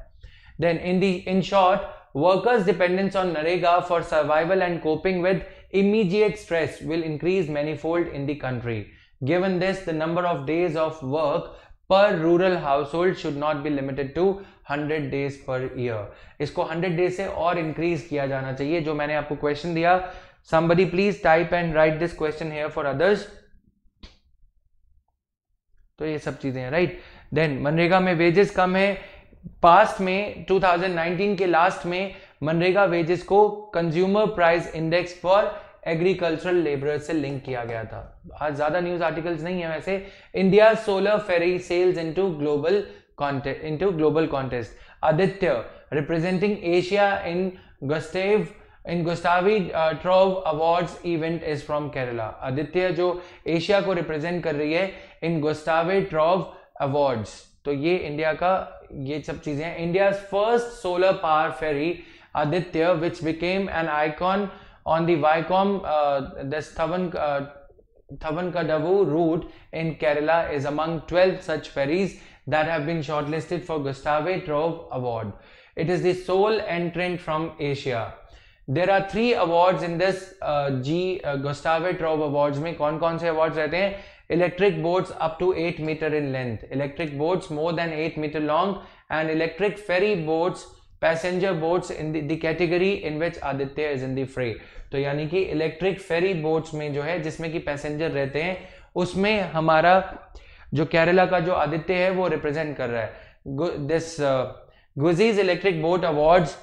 then in the in short dependence on NREGA for survival and coping with immediate stress will increase many fold in the country given this the number of days of work per rural household should not be limited to hundred days per year इसको hundred days से और increase किया जाना चाहिए जो मैंने आपको question दिया somebody please type and write this question here for others तो ये सब चीजें हैं राइट देन मनरेगा में वेजेस कम है पास्ट में 2019 के लास्ट में मनरेगा वेजेस को consumer price index for agricultural labour से लिंक किया गया था आज ज्यादा न्यूज आर्टिकल्स नहीं है वैसे India solar ferry sails into global contest into global contest aditya representing asia in gustav in Gustave Trouve awards event is from Kerala Aditya जो एशिया को रिप्रेजेंट कर रही है इन गुस्तावे ट्रोव अवार्ड्स तो ये इंडिया का ये सब चीजें हैं India first solar power ferry Aditya which became an icon on the Vaikom दवन थवन का डबू route in Kerala is among twelve such ferries that have been shortlisted for Gustave Trouve award it is the sole entrant from Asia there are three award in this जी Gustave Trouve award में कौन कौन से award रहते हैं electric boats up to eight metre in length electric boats more than eight metre long and electric ferry boats passenger boats in the category in which Aditya is in the fray तो यानी कि electric ferry boats में जो है जिसमें कि passenger रहते हैं उसमें हमारा जो केरला का जो आदित्य है वो रिप्रेजेंट कर रहा है this Gauze's electric boat awards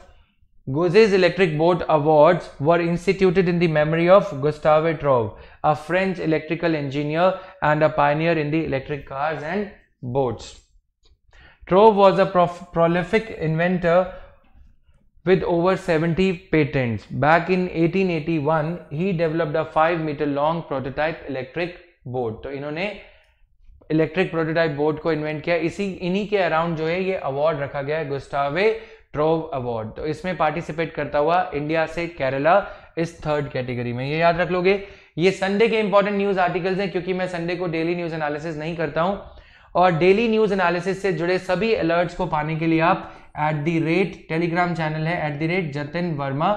Gauze's electric boat awards were instituted in the memory of Gustave Trouve, a French electrical engineer and a pioneer in the electric cars and boats. Trouve was a prof prolific inventor with over 70 patents. Back in 1881, he developed a 5 meter long prototype electric boat. तो इन्होंने electric prototype boat को invent किया इसी इन्हीं के around जो है ये award रखा गया है Gustave ट्रोव अवार्ड तो इसमें पार्टिसिपेट करता हुआ इंडिया से केरला इस थर्ड कैटेगरी में ये याद रख लोगे ये संडे के इंपॉर्टेंट न्यूज आर्टिकल्स हैं क्योंकि मैं संडे को डेली न्यूज एनालिसिस नहीं करता हूं और डेली न्यूज एनालिसिस से जुड़े सभी अलर्ट्स को पाने के लिए आप at the rate telegram channel है at the rate Jatin Verma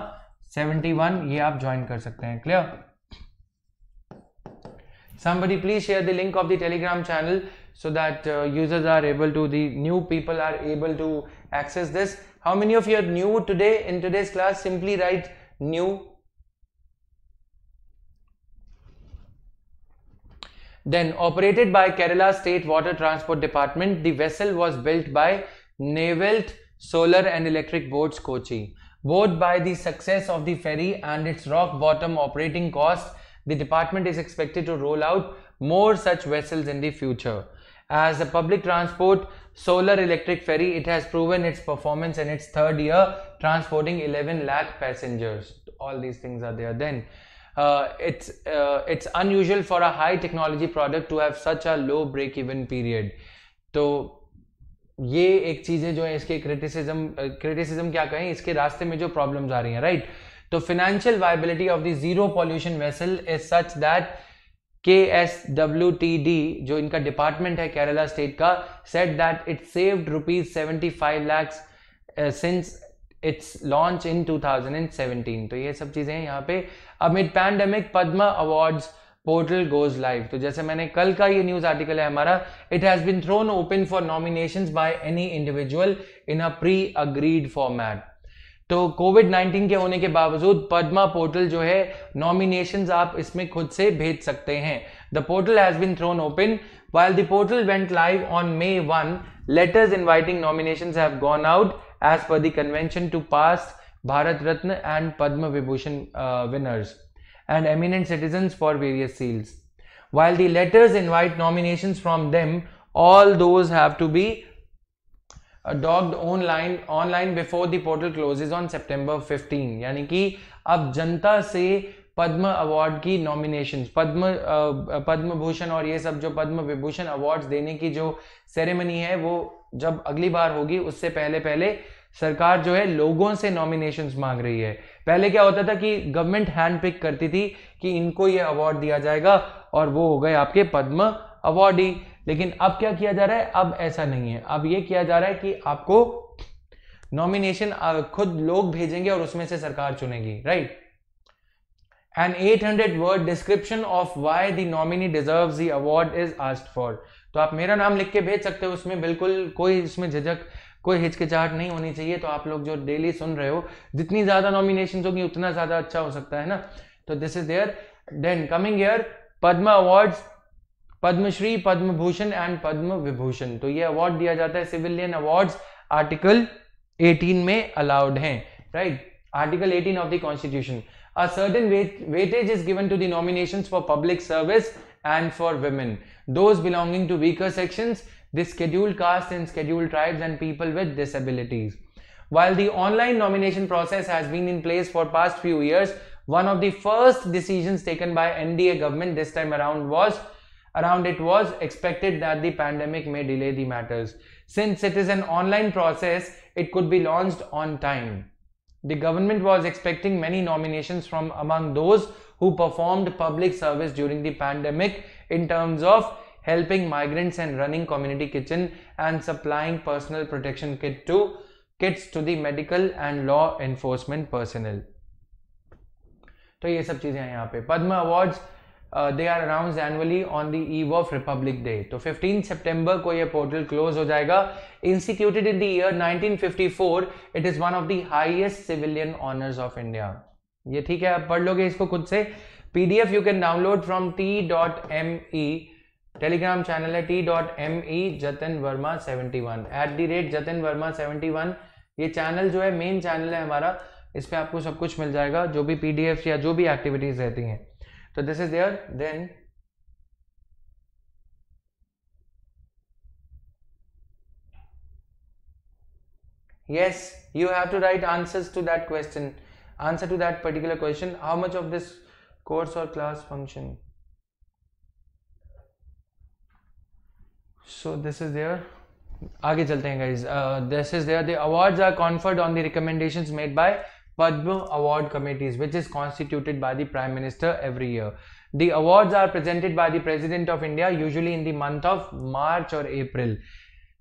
seventy one ये आप ज्वाइन कर सकते हैं clear somebody please share the link of the telegram channel so that uh, users are able to the new people are able to access this How many of you are new today? In today's class, simply write new. Then, operated by Kerala State Water Transport Department, the vessel was built by Navelt Solar and Electric Boats Kochi. Both by the success of the ferry and its rock bottom operating cost, the department is expected to roll out more such vessels in the future. As a public transport solar electric ferry. It has proven its performance in its third year, transporting 11 lakh passengers. All these things are there then. Uh, it's uh, it's unusual for a high technology product to have such a low break even period तो ये एक चीज़ है जो है इसके criticism criticism क्या कहें इसके रास्ते में जो प्रॉब्लम्स आ रही हैं राइट तो financial viability of the zero pollution vessel is such that K S W T D जो इनका डिपार्टमेंट है केरला स्टेट का said that it saved rupees seventy five lakhs since its launch in two thousand and seventeen तो ये सब चीज़ें हैं यहाँ पे mid pandemic Padma awards portal goes live तो जैसे मैंने कल का ये न्यूज आर्टिकल है हमारा it has been thrown open for nomination by any individual in a pre agreed format तो कोविड 19 के होने के बावजूद पद्मा पोर्टल जो है नॉमिनेशंस आप इसमें खुद से भेज सकते हैं the portal has been thrown open while the portal went live on May one letters inviting nominations have gone out as per convention to past Bharat Ratna and Padma Vibhushan winners and eminent citizen for various seals while the letters invite nomination from them all those have dogged online online before the portal closes on September fifteen यानी कि अब जनता से Padma award की nomination पद्म पद्म भूषण और ये सब जो पद्म विभूषण अवार्ड्स देने की जो सेरेमनी है वो जब अगली बार होगी उससे पहले पहले सरकार जो है लोगों से नॉमिनेशन मांग रही है पहले क्या होता था कि गवर्नमेंट हैंड पिक करती थी कि इनको ये अवार्ड दिया जाएगा और वो हो गए आपके पद्म अवार्डी लेकिन अब क्या किया जा रहा है अब ऐसा नहीं है अब ये किया जा रहा है कि आपको नॉमिनेशन खुद लोग भेजेंगे और उसमें से सरकार चुनेगी right an 800 word description of why the nominee deserve the award is asked for तो आप मेरा नाम लिख के भेज सकते हो उसमें बिल्कुल कोई इसमें झिझक कोई हिचकिचाहट नहीं होनी चाहिए तो आप लोग जो डेली सुन रहे हो जितनी ज्यादा नॉमिनेशन होगी उतना ज्यादा अच्छा हो सकता है ना तो this is there then coming year Padma awards Padma Shri Padma Bhushan and Padma Vibhushan तो ये अवार्ड दिया जाता है सिविलियन अवार्ड आर्टिकल 18 में अलाउड हैं right article 18 of the constitution certain weightage is given to the for public service and for women those belonging to weaker section the scheduled caste and scheduled tribes and people with disabilities online nomination process has been in place for place for past few years, one of the first decisions taken by NDA government this time around was around it was expected that the pandemic may delay the matters. Since it is an online process, it could be launched on time. The government was expecting many nominations from among those who performed public service during the pandemic in terms of helping migrants and running community kitchen and supplying personal protection kit to kits to the medical and law enforcement personnel. तो ये सब चीज़ें हैं यहाँ पे Padma awards they are announce annually on the eve of Republic Day तो fifteen September को यह पोर्टल क्लोज हो जाएगा instituted in the year 1954 it is one of the highest civilian honours of India ये ठीक है आप पढ़ लोगे इसको खुद से PDF you can download from T dot M E Telegram channel है T dot M E Jatan Verma seventy one eight the rate Jatan Verma seventy one ये चैनल जो है मेन चैनल है हमारा इस पर आपको सब कुछ मिल जाएगा जो भी पीडीएफ या जो भी एक्टिविटीज रहती हैं so this is there then yes you have to write answers to that question answer to that particular question how much of this course or class function so this is there आगे चलते हैं guys this is there the awards are conferred on the recommendations made by Padma Award Committees, which is constituted by the Prime Minister every year. The awards are presented by the President of India, usually in the month of March or April.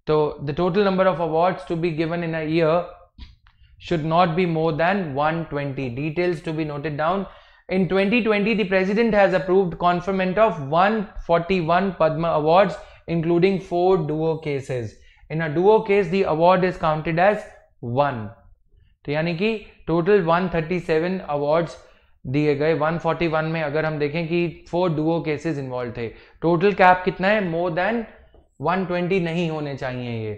So, the total number of awards to be given in a year should not be more than 120. Details to be noted down. In 2020, the President has approved conferment of 141 Padma Awards, including 4 duo cases. In a duo case, the award is counted as 1. तो यानी कि total 137 awards दिए गए 141 में अगर हम देखें कि फोर डुओ केसेस इन्वॉल्व थे टोटल कैप कितना है मोर देन 120 नहीं होने चाहिए ये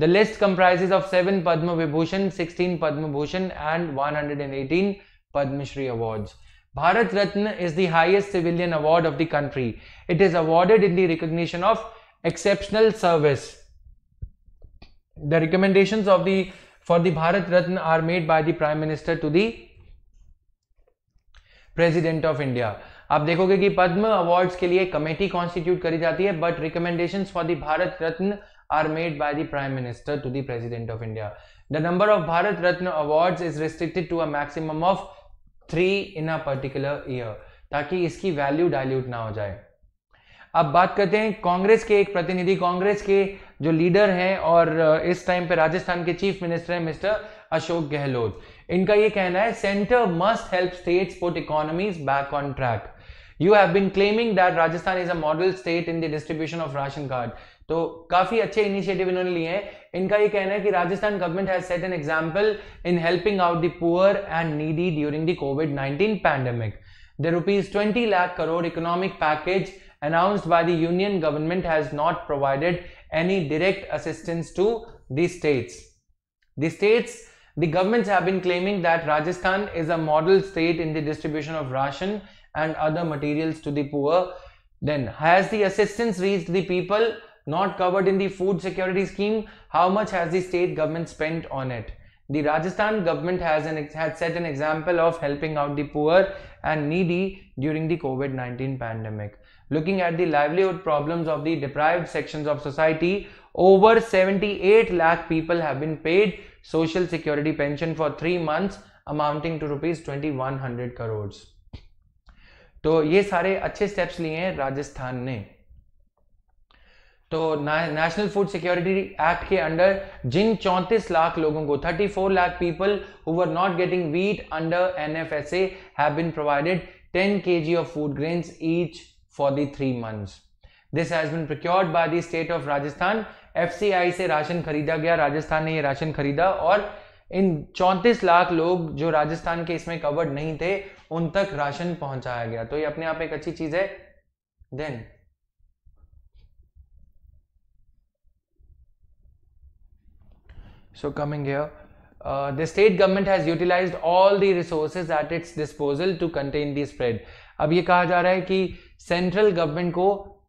the list comprises of seven Padma Vibhushan sixteen Padma Bhushan and one Padma Shri awards Bharat Ratna is the highest civilian award of the country it is awarded in the recognition of exceptional service the recommendation of the for the Bharat Ratna are made by the prime minister to the president of India आप देखोगे कि पद्म awards के लिए committee constitute करी जाती है but recommendation for the Bharat Ratna are made by the prime minister to the president of India the number of Bharat Ratna awards is restricted to a maximum of three in a particular year ताकि इसकी value dilute ना हो जाए अब बात करते हैं कांग्रेस के एक प्रतिनिधि कांग्रेस के जो लीडर हैं और इस टाइम पे राजस्थान के चीफ मिनिस्टर हैं मिस्टर अशोक गहलोत इनका ये कहना है centre must help states put economies back on track you have been claiming that Rajasthan is a model state in the distribution of ration card तो काफी अच्छे इनिशिएटिव इन्होंने लिए हैं इनका ये कहना है कि Rajasthan government has set an example in helping out the poor and needy during the covid 19 pandemic the rupees 20 lakh crore economic package announced by the union government has not provided any direct assistance to the states. The states, the governments have been claiming that Rajasthan is a model state in the distribution of ration and other materials to the poor. Then has the assistance reached the people not covered in the food security scheme? How much has the state government spent on it? The Rajasthan government has, an, has set an example of helping out the poor and needy during the COVID-19 pandemic. looking at the livelihood problems of the deprived sections of society, over 78 lakh people have been paid social security pension for three months amounting to rupees twenty one hundred crore तो ये सारे अच्छे steps लिए हैं राजस्थान ने तो national food security act के under जिन 34 लाख लोगों को 34 lakh people who are not getting wheat under NFSA have been provided 10 KG of food grains each for the three months this has been procured by the state of Rajasthan F C I से ration खरीदा गया राजस्थान ने यह ration खरीदा और इन चौंतीस लाख लोग जो राजस्थान के इसमें कवर्ड नहीं थे उन तक राशन पहुंचाया गया तो ये अपने आप एक अच्छी चीज है then so coming the state government has utilise all the resources at its disposal to contain the spread अब ये कहा जा रहा है कि सेंट्रल गवर्नमेंट को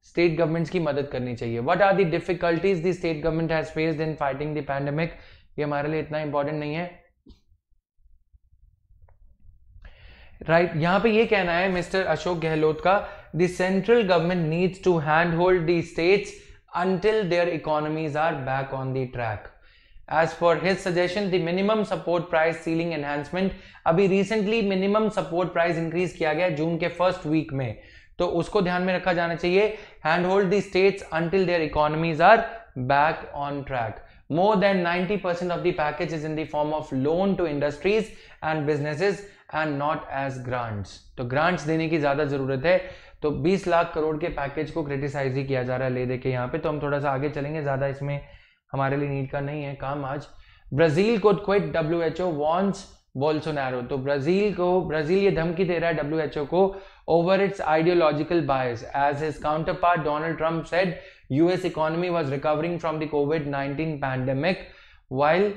स्टेट गवर्नमेंट्स की मदद करनी चाहिए what are the difficulties the state government has faced in fighting the pandemic ये हमारे लिए इतना इंपॉर्टेंट नहीं है राइट right, यहां पे ये कहना है मिस्टर अशोक गहलोत का the central government needs to hand hold the states until their economies are back on the track As for his suggestion, the minimum support price ceiling enhancement अभी recently minimum support price increase किया गया जून के first week में तो उसको ध्यान में रखा जाना चाहिए hand hold the states until their economies are back on track more than 90% percent of the package is in the form of loan to industries and businesses and not as grants तो grants देने की ज़्यादा ज़रूरत है तो 20 लाख करोड़ के package को criticise ही किया जा रहा है ले दे के यहाँ पे तो हम थोड़ा सा आगे चलेंगे ज़्यादा इसमें हमारे लिए नीड का नहीं है काम आज ब्राज़ील को quit W H O wants Bolsonaro तो ब्राज़ील को ब्राज़ील ये धमकी दे रहा है डब्ल्यू एच ओ को over its ideological bias. As his counterpart Donald Trump said, US economy was recovering from the COVID-19 pandemic while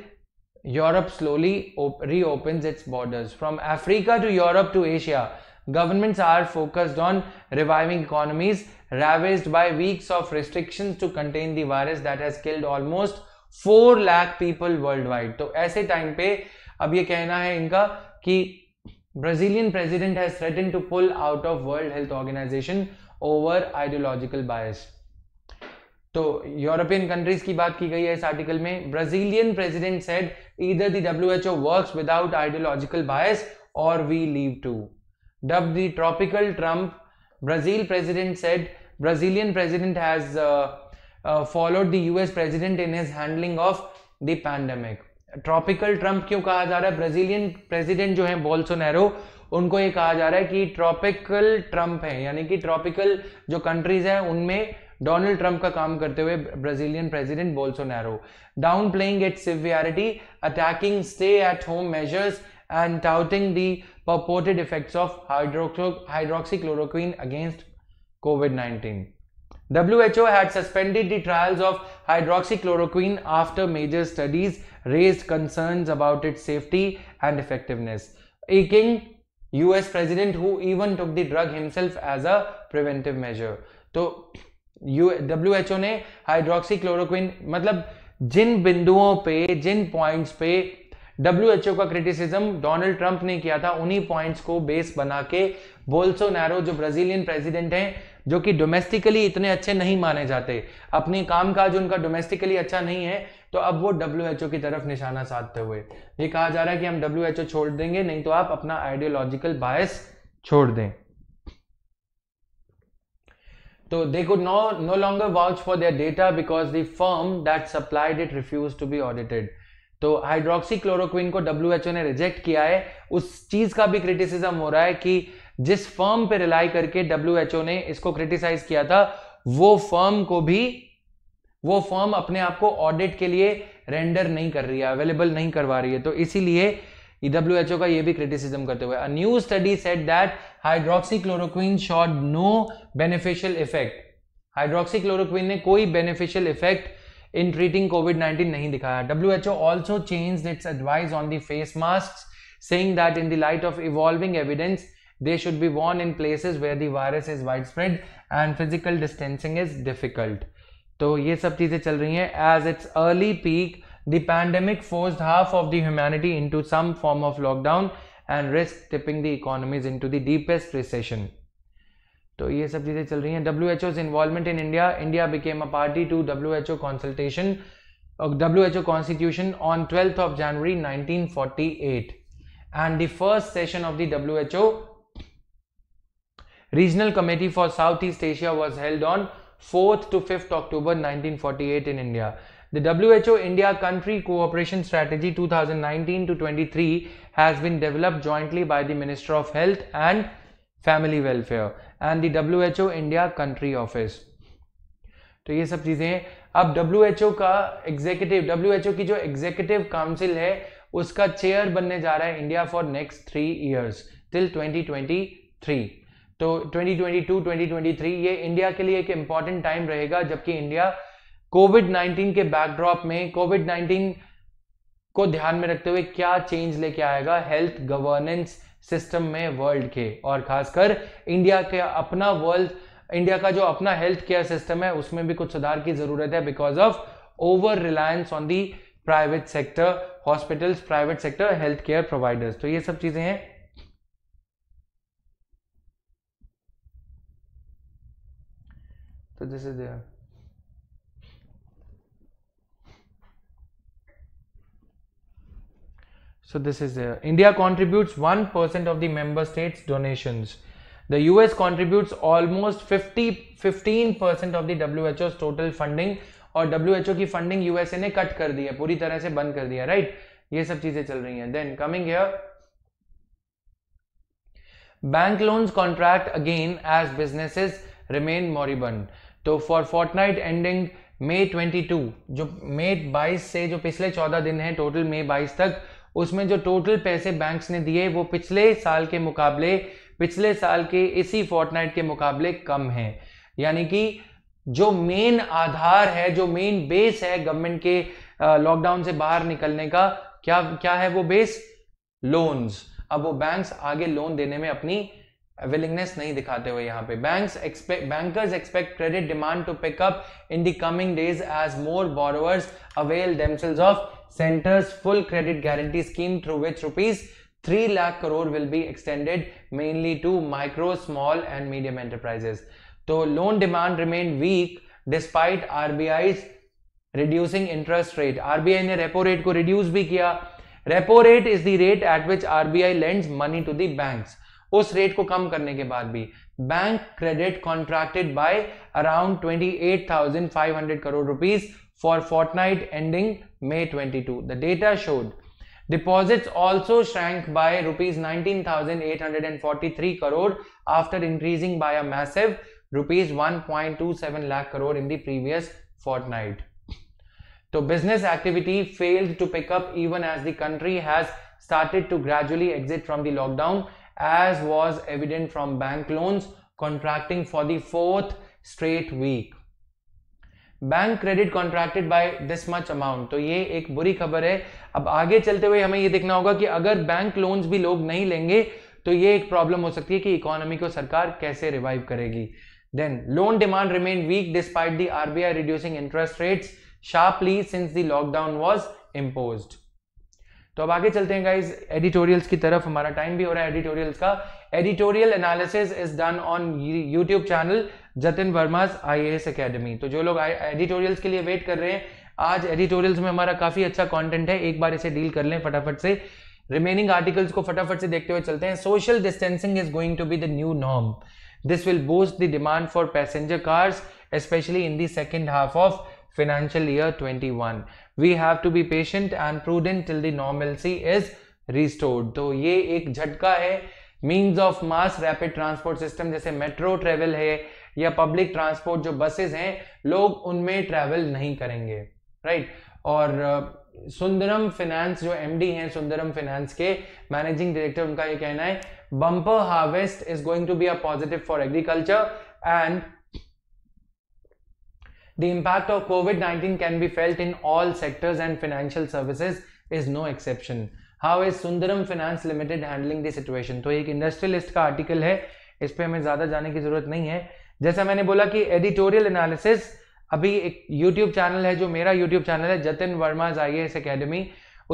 Europe slowly reopens its borders. From Africa to Europe to Asia, governments are focused on reviving economies ravaged by weeks of restrictions to contain the virus that has killed almost 4 lakh people worldwide. So, at this time, अब ये कहना है इनका Brazilian president has threatened to pull out of World Health Organization over ideological bias. तो European countries की बात की गई है इस आर्टिकल में Brazilian president said either H O work without ideological bias और we leave to dub the tropical Trump Brazil president said Brazilian president has followed the US president in his handling of the pandemic tropical Trump क्यों कहा जा रहा है Brazilian president जो है बोल्सोनेरो उनको ये कहा जा रहा है कि ट्रॉपिकल ट्रंप है यानी कि ट्रॉपिकल जो कंट्रीज हैं उनमें डोनाल्ड ट्रंप का काम करते हुए Brazilian president Bolsonaro down playing it severity attacking stay at home measures and touting the of effects hydroxychloroquine against covid nineteen WHO had suspended the trials of hydroxychloroquine after major studies raised concerns about its safety and effectiveness, A king, US president who even took the drug himself as a preventive measure. तो WHO ने hydroxychloroquine मतलब जिन बिंदुओं पे जिन points पे WHO का criticism Donald Trump ने किया था उन्हीं पॉइंट्स को बेस बना के बोल्सोनैरो जो ब्राजीलियन प्रेसिडेंट हैं जो कि डोमेस्टिकली इतने अच्छे नहीं माने जाते अपने काम काज उनका डोमेस्टिकली अच्छा नहीं है तो अब वो डब्ल्यू की तरफ निशाना साधते हुए ये कहा जा रहा है कि हम डब्ल्यू छोड़ देंगे नहीं तो आप अपना आइडियोलॉजिकल बायस छोड़ दें तो they could no no longer vouch for their data because the firm that supplied it refuse to be audited तो हाइड्रोक्सी क्लोरोक्विन को डब्ल्यू ने रिजेक्ट किया है उस चीज का भी क्रिटिसिज्म हो रहा है कि जिस फर्म पे रिलाई करके डब्ल्यू ने इसको क्रिटिसाइज किया था वो फर्म को भी वो फर्म अपने आप को ऑडिट के लिए रेंडर नहीं कर रही है अवेलेबल नहीं करवा रही है तो इसीलिए डब्ल्यू e का ये भी क्रिटिसिज्म करते हुए new study set that hydroxychloroquine showed no beneficial effect hydroxychloroquine ने कोई beneficial effect in treating covid 19 नहीं दिखाया W H O also change its advice on the face mask saying that in the light of evolving evidence They should be worn in places where the virus is widespread and physical distancing is difficult. तो ये सब चीज़ें चल रही हैं as its early peak the pandemic forces half of the humanity to some form of lockdown and risk tipping the economies into the deepest recession तो ये सब चीज़ें चल रही हैं W H O's involvement in India India became a party to W H O consultation W H O constitution on twelfth of January nineteen forty eight and the first session of the W H O regional committee for south east Asia was held on fourth to fifth October 1948 in India the W H O India country cooperation strategy two thousand nineteen to twenty three has been developed jointly by the minister of health and family welfare and the W H O India country office तो ये सब चीजें अब W H ओ का executive W H ओ की जो executive council है उसका चेयर बनने जा रहा है India for next three years till twenty twenty three तो 2022 2023 ये इंडिया के लिए एक इंपॉर्टेंट टाइम रहेगा जबकि इंडिया कोविड 19 के बैकड्रॉप में कोविड 19 को ध्यान में रखते हुए क्या चेंज लेके आएगा हेल्थ गवर्नेंस सिस्टम में वर्ल्ड के और खासकर इंडिया के अपना वर्ल्ड इंडिया का जो अपना हेल्थ केयर सिस्टम है उसमें भी कुछ सुधार की जरूरत है because of over reliance on the private sector hospitals private sector health care providers तो ये सब चीजें हैं so this is there so this is there india contributes 1% of the member states donations the us contributes almost 50 15% of the who's total funding और WHO की funding USA ने cut कर दी है पूरी तरह से बंद कर दिया राइट ये सब चीजें चल रही हैं then coming here bank loans contract again as businesses remain moribund तो फॉर फोर्टनाइट एंडिंग मे 22 जो मे 22 से जो पिछले 14 दिन है टोटल मे 22 तक उसमें जो टोटल पैसे बैंक्स ने दिए वो पिछले साल के मुकाबले पिछले साल के इसी फोर्टनाइट के मुकाबले कम है यानी कि जो मेन आधार है जो मेन बेस है गवर्नमेंट के लॉकडाउन से बाहर निकलने का क्या क्या है वो बेस लोन्स अब वो बैंक्स आगे लोन देने में अपनी विलिंगनेस नहीं दिखाते हुए यहाँ पे banks expect bankers expect credit demand to pick up in the coming days as more borrowers avail themselves of centre's full credit guarantee scheme through which rupees three lakh crore will be extended mainly to micro small and medium enterprises तो loan demand remain weak despite RBI reducing interest rate RBI ने repo rate को reduce भी किया repo rate is the rate at which RBI lends money to the banks उस rate को कम करने के बाद भी bank credit contracted by around 28,500 crore rupees for fortnight ending May 22 the data showed deposits also shrank by rupees 19,843 crore after increasing by a massive rupees 1.27 lakh crore in the previous fortnight तो business activity failed to pick up even as the country has started to gradually exit from the lockdown as was evident from bank loans contracting for the fourth straight week. Bank credit contracted by this much amount तो ये एक बुरी खबर है अब आगे चलते हुए हमें ये देखना होगा कि अगर बैंक लोन्स भी लोग नहीं लेंगे तो ये एक प्रॉब्लम हो सकती है कि इकोनॉमी को सरकार कैसे रिवाइव करेगी then loan demand remain weak despite the RBI reducing interest rates sharply since the lockdown was imposed. तो अब आगे चलते हैं गाइज एडिटोरियल्स की तरफ हमारा टाइम भी हो रहा है एडिटोरियल्स का editorial analysis is done on YouTube channel Jatin Verma's I S academy तो जो लोग एडिटोरियल्स के लिए वेट कर रहे हैं आज एडिटोरियल्स में हमारा काफी अच्छा कॉन्टेंट है एक बार इसे डील कर लें फटाफट से रिमेनिंग आर्टिकल्स को फटाफट से देखते हुए चलते हैं social distancing is going to be the new norm this will boost the demand for passenger cars specially in the second half of financial year 21 we have to be patient and prudent till the normalcy is restored तो ये एक झटका है means of mass rapid transport system जैसे metro travel है या public transport जो buses हैं लोग उनमें ट्रैवल नहीं करेंगे राइट right? और सुंदरम फिनेंस जो एमडी हैं सुंदरम फिनेंस के मैनेजिंग डायरेक्टर उनका ये कहना है bumper harvest is going to be a positive for agriculture and The impact of COVID-19 can be felt in all sectors and financial services is no exception. How is Sundaram finance limited handling the situation तो एक industrialist का article है इस पर हमें ज़्यादा जाने की ज़रूरत नहीं है जैसा मैंने बोला कि एडिटोरियल एनालिसिस अभी एक यूट्यूब चैनल है जो मेरा यूट्यूब चैनल है Jatin Verma I S academy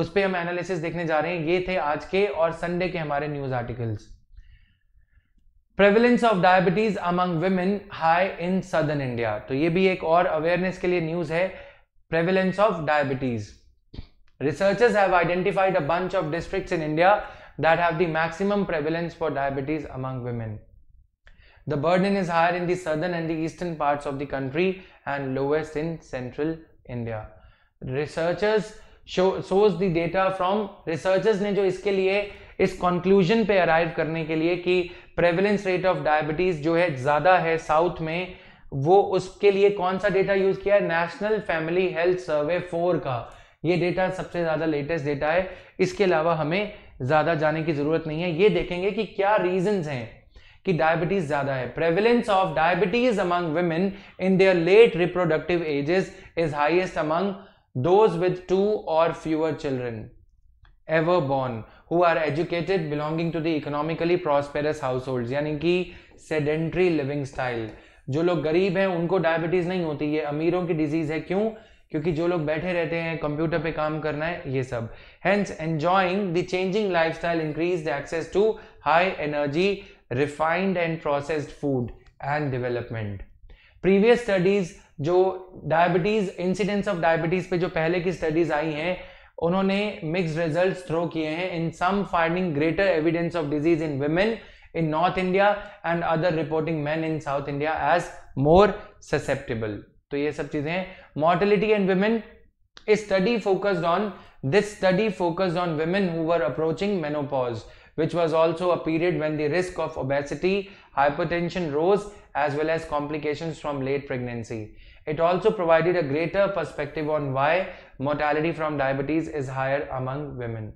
उस पर हम एनालिसिस देखने जा रहे हैं ये थे आज के और संडे के हमारे news articles prevalence of diabetes among women high in southern India तो ये भी एक और अवेयरनेस के लिए न्यूज है prevalence of diabetes researchers have identified a bunch of district in India that have the maximum prevalence for diabetes among women the burden is higher in northern and the eastern part of the country and lowest in central India researchers source the data from researchers ने जो इसके लिए इस conclusion पे arrive करने के लिए कि प्रेवलेंस रेट ऑफ डायबिटीज जो है ज्यादा है साउथ में वो उसके लिए कौन सा डेटा यूज किया है national family health survey four का ये डेटा सबसे ज्यादा लेटेस्ट डेटा है इसके अलावा हमें ज्यादा जाने की जरूरत नहीं है ये देखेंगे कि क्या रीजन है कि डायबिटीज ज्यादा है prevalence of diabetes among women in their late reproductive ages is highest among those with two और fewer children ever born who are educated belonging to the economically prosperous household यानी कि sedentary living style जो लोग गरीब हैं उनको diabetes नहीं होती ये अमीरों की डिजीज है क्यों क्योंकि जो लोग बैठे रहते हैं कंप्यूटर पे काम करना है ये सब hence enjoying the changing lifestyle increase the access to high energy refined and processed food and development previous studies जो डायबिटीज इंसिडेंस ऑफ डायबिटीज पे जो पहले की स्टडीज आई हैं उन्होंने मिक्स्ड रिजल्ट्स थ्रो किए हैं in some finding greater evidence of disease in women in North India and other reporting men in South India as more susceptible. तो ये सब चीजें हैं in women. Women study focused on this study focused on women who were approaching menopause, which was also a period when the risk of obesity hypertension rose as well as complications from late pregnancy it also provided a greater perspective on why mortality from diabetes is higher among women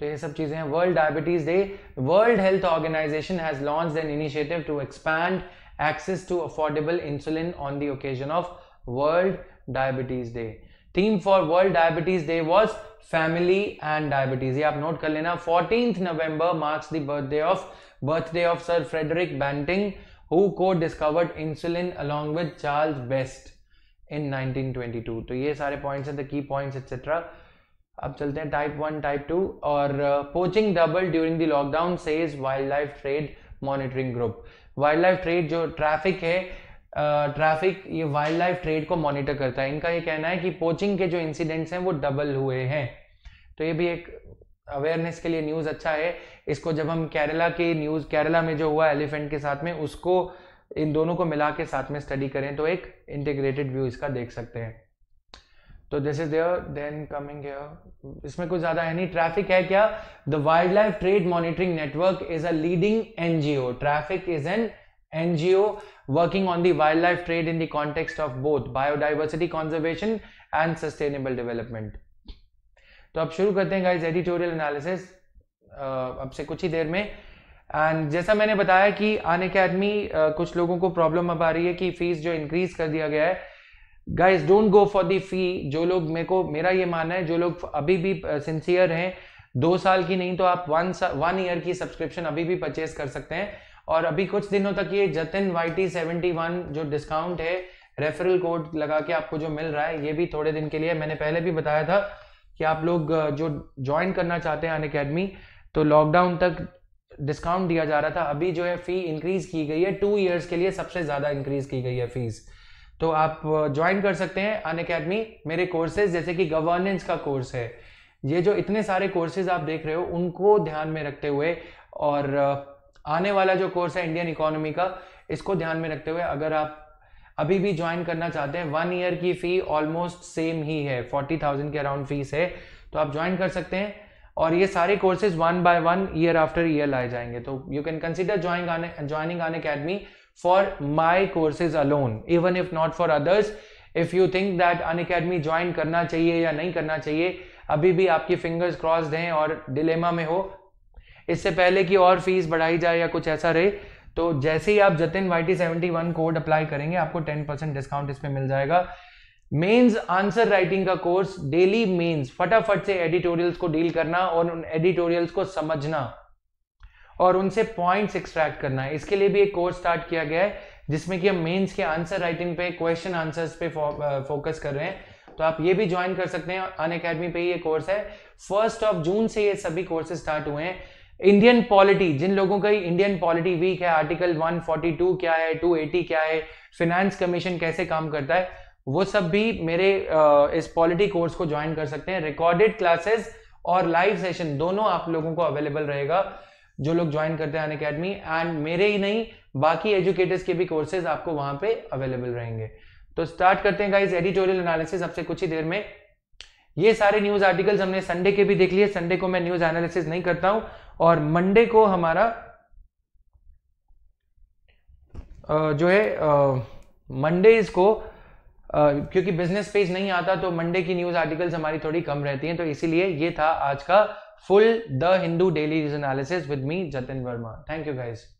तो ये सब चीजें हैं world diabetes day world health organization has launch an initiative to expand access to affordable insulin on the occasion of world diabetes day theme for world diabetes day was family and diabetes ये आप note कर लेना fourteen November marks the birthday of birthday of sir Frederick Banting who co-discovered insulin along with Charles Best in 1922 तो ये सारे points हैं the key points etcetera अब चलते हैं टाइप वन टाइप टू और poaching double during the lockdown says wildlife trade monitoring group wildlife trade जो traffic है ट्रैफिक uh, ये वाइल्ड लाइफ ट्रेड को मॉनिटर करता है इनका ये कहना है कि पोचिंग के जो इंसिडेंट्स हैं वो डबल हुए हैं तो ये भी एक अवेयरनेस के लिए न्यूज़ अच्छा है इसको जब हम केरला के न्यूज़ केरला में जो हुआ एलिफेंट के साथ में उसको इन दोनों को मिला के साथ में स्टडी करें तो एक इंटीग्रेटेड व्यू इसका देख सकते हैं तो this is there then coming here इसमें कुछ ज्यादा है नहीं ट्रैफिक है क्या the wildlife trade monitoring network is a leading NGO traffic is an NGO working on the wildlife trade in the context of both biodiversity conservation and sustainable development तो अब शुरू करते हैं guys editorial analysis अब से कुछ ही देर में and जैसा मैंने बताया कि अन अकेडमी uh, कुछ लोगों को प्रॉब्लम अब आ रही है कि फीस जो इंक्रीज कर दिया गया है guys don't go for the fee जो लोग मेरे को मेरा ये मानना है जो लोग अभी भी सिंसियर uh, हैं दो साल की नहीं तो आप वन वन ईयर की सब्सक्रिप्शन अभी भी परचेज कर सकते हैं और अभी कुछ दिनों तक ये Jatin Y T seventy one जो डिस्काउंट है रेफरल कोड लगा के आपको जो मिल रहा है ये भी थोड़े दिन के लिए मैंने पहले भी बताया था कि आप लोग uh, जो ज्वाइन करना चाहते हैं अन अकेडमी तो लॉकडाउन तक डिस्काउंट दिया जा रहा था अभी जो है फ़ी इंक्रीज की गई है टू ईयर्स के लिए सबसे ज़्यादा इंक्रीज की गई है फीस तो आप ज्वाइन कर सकते हैं अन अकेडमी मेरे कोर्सेज जैसे कि गवर्नेंस का कोर्स है ये जो इतने सारे कोर्सेज आप देख रहे हो उनको ध्यान में रखते हुए और आने वाला जो कोर्स है इंडियन इकोनॉमी का इसको ध्यान में रखते हुए अगर आप अभी भी ज्वाइन करना चाहते हैं वन ईयर की फ़ी ऑलमोस्ट सेम ही है फोर्टी थाउजेंड के अराउंड फीस है तो आप ज्वाइन कर सकते हैं और ये सारे courses one by one year after year लाए जाएंगे तो you can consider joining Unacademy for my courses alone even if not for others if you think that Unacademy join करना चाहिए या नहीं करना चाहिए अभी भी आपकी फिंगर्स क्रॉस्ड हैं और डिलेमा में हो इससे पहले कि और फीस बढ़ाई जाए या कुछ ऐसा रहे तो जैसे ही आप Jatin Y T seventy one code apply करेंगे आपको टेन परसेंट डिस्काउंट इस पर मिल जाएगा मेंस आंसर राइटिंग का कोर्स डेली मेंस फटाफट से एडिटोरियल्स को डील करना और उन एडिटोरियल्स को समझना और उनसे पॉइंट्स एक्सट्रैक्ट करना इसके लिए भी एक कोर्स स्टार्ट किया गया है जिसमें कि हम मेंस के आंसर राइटिंग पे क्वेश्चन आंसर्स पे फोकस कर रहे हैं तो आप ये भी ज्वाइन कर सकते हैं अन अकेडमी पे ये कोर्स है फर्स्ट ऑफ जून से ये सभी कोर्सेज स्टार्ट हुए हैं इंडियन पॉलिटी जिन लोगों का इंडियन पॉलिटी वीक है आर्टिकल 142 क्या है 280 क्या है फिनेंस कमीशन कैसे काम करता है वो सब भी मेरे इस पॉलिटी कोर्स को ज्वाइन कर सकते हैं रिकॉर्डेड क्लासेस और लाइव सेशन दोनों आप लोगों को अवेलेबल रहेगा जो लोग ज्वाइन करते हैं अन अकेडमी एंड मेरे ही नहीं बाकी एजुकेटर्स के भी कोर्सेज आपको वहां पे अवेलेबल रहेंगे तो स्टार्ट करते हैं गाइस एडिटोरियल एनालिसिस सबसे कुछ ही देर में ये सारे न्यूज आर्टिकल्स हमने संडे के भी देख लिए संडे को मैं न्यूज एनालिसिस नहीं करता हूं और मंडे को हमारा जो है मंडे इसको क्योंकि बिजनेस पेज नहीं आता तो मंडे की न्यूज आर्टिकल्स हमारी थोड़ी कम रहती हैं तो इसीलिए ये था आज का full the Hindu daily news with me Jatin Verma thank you guys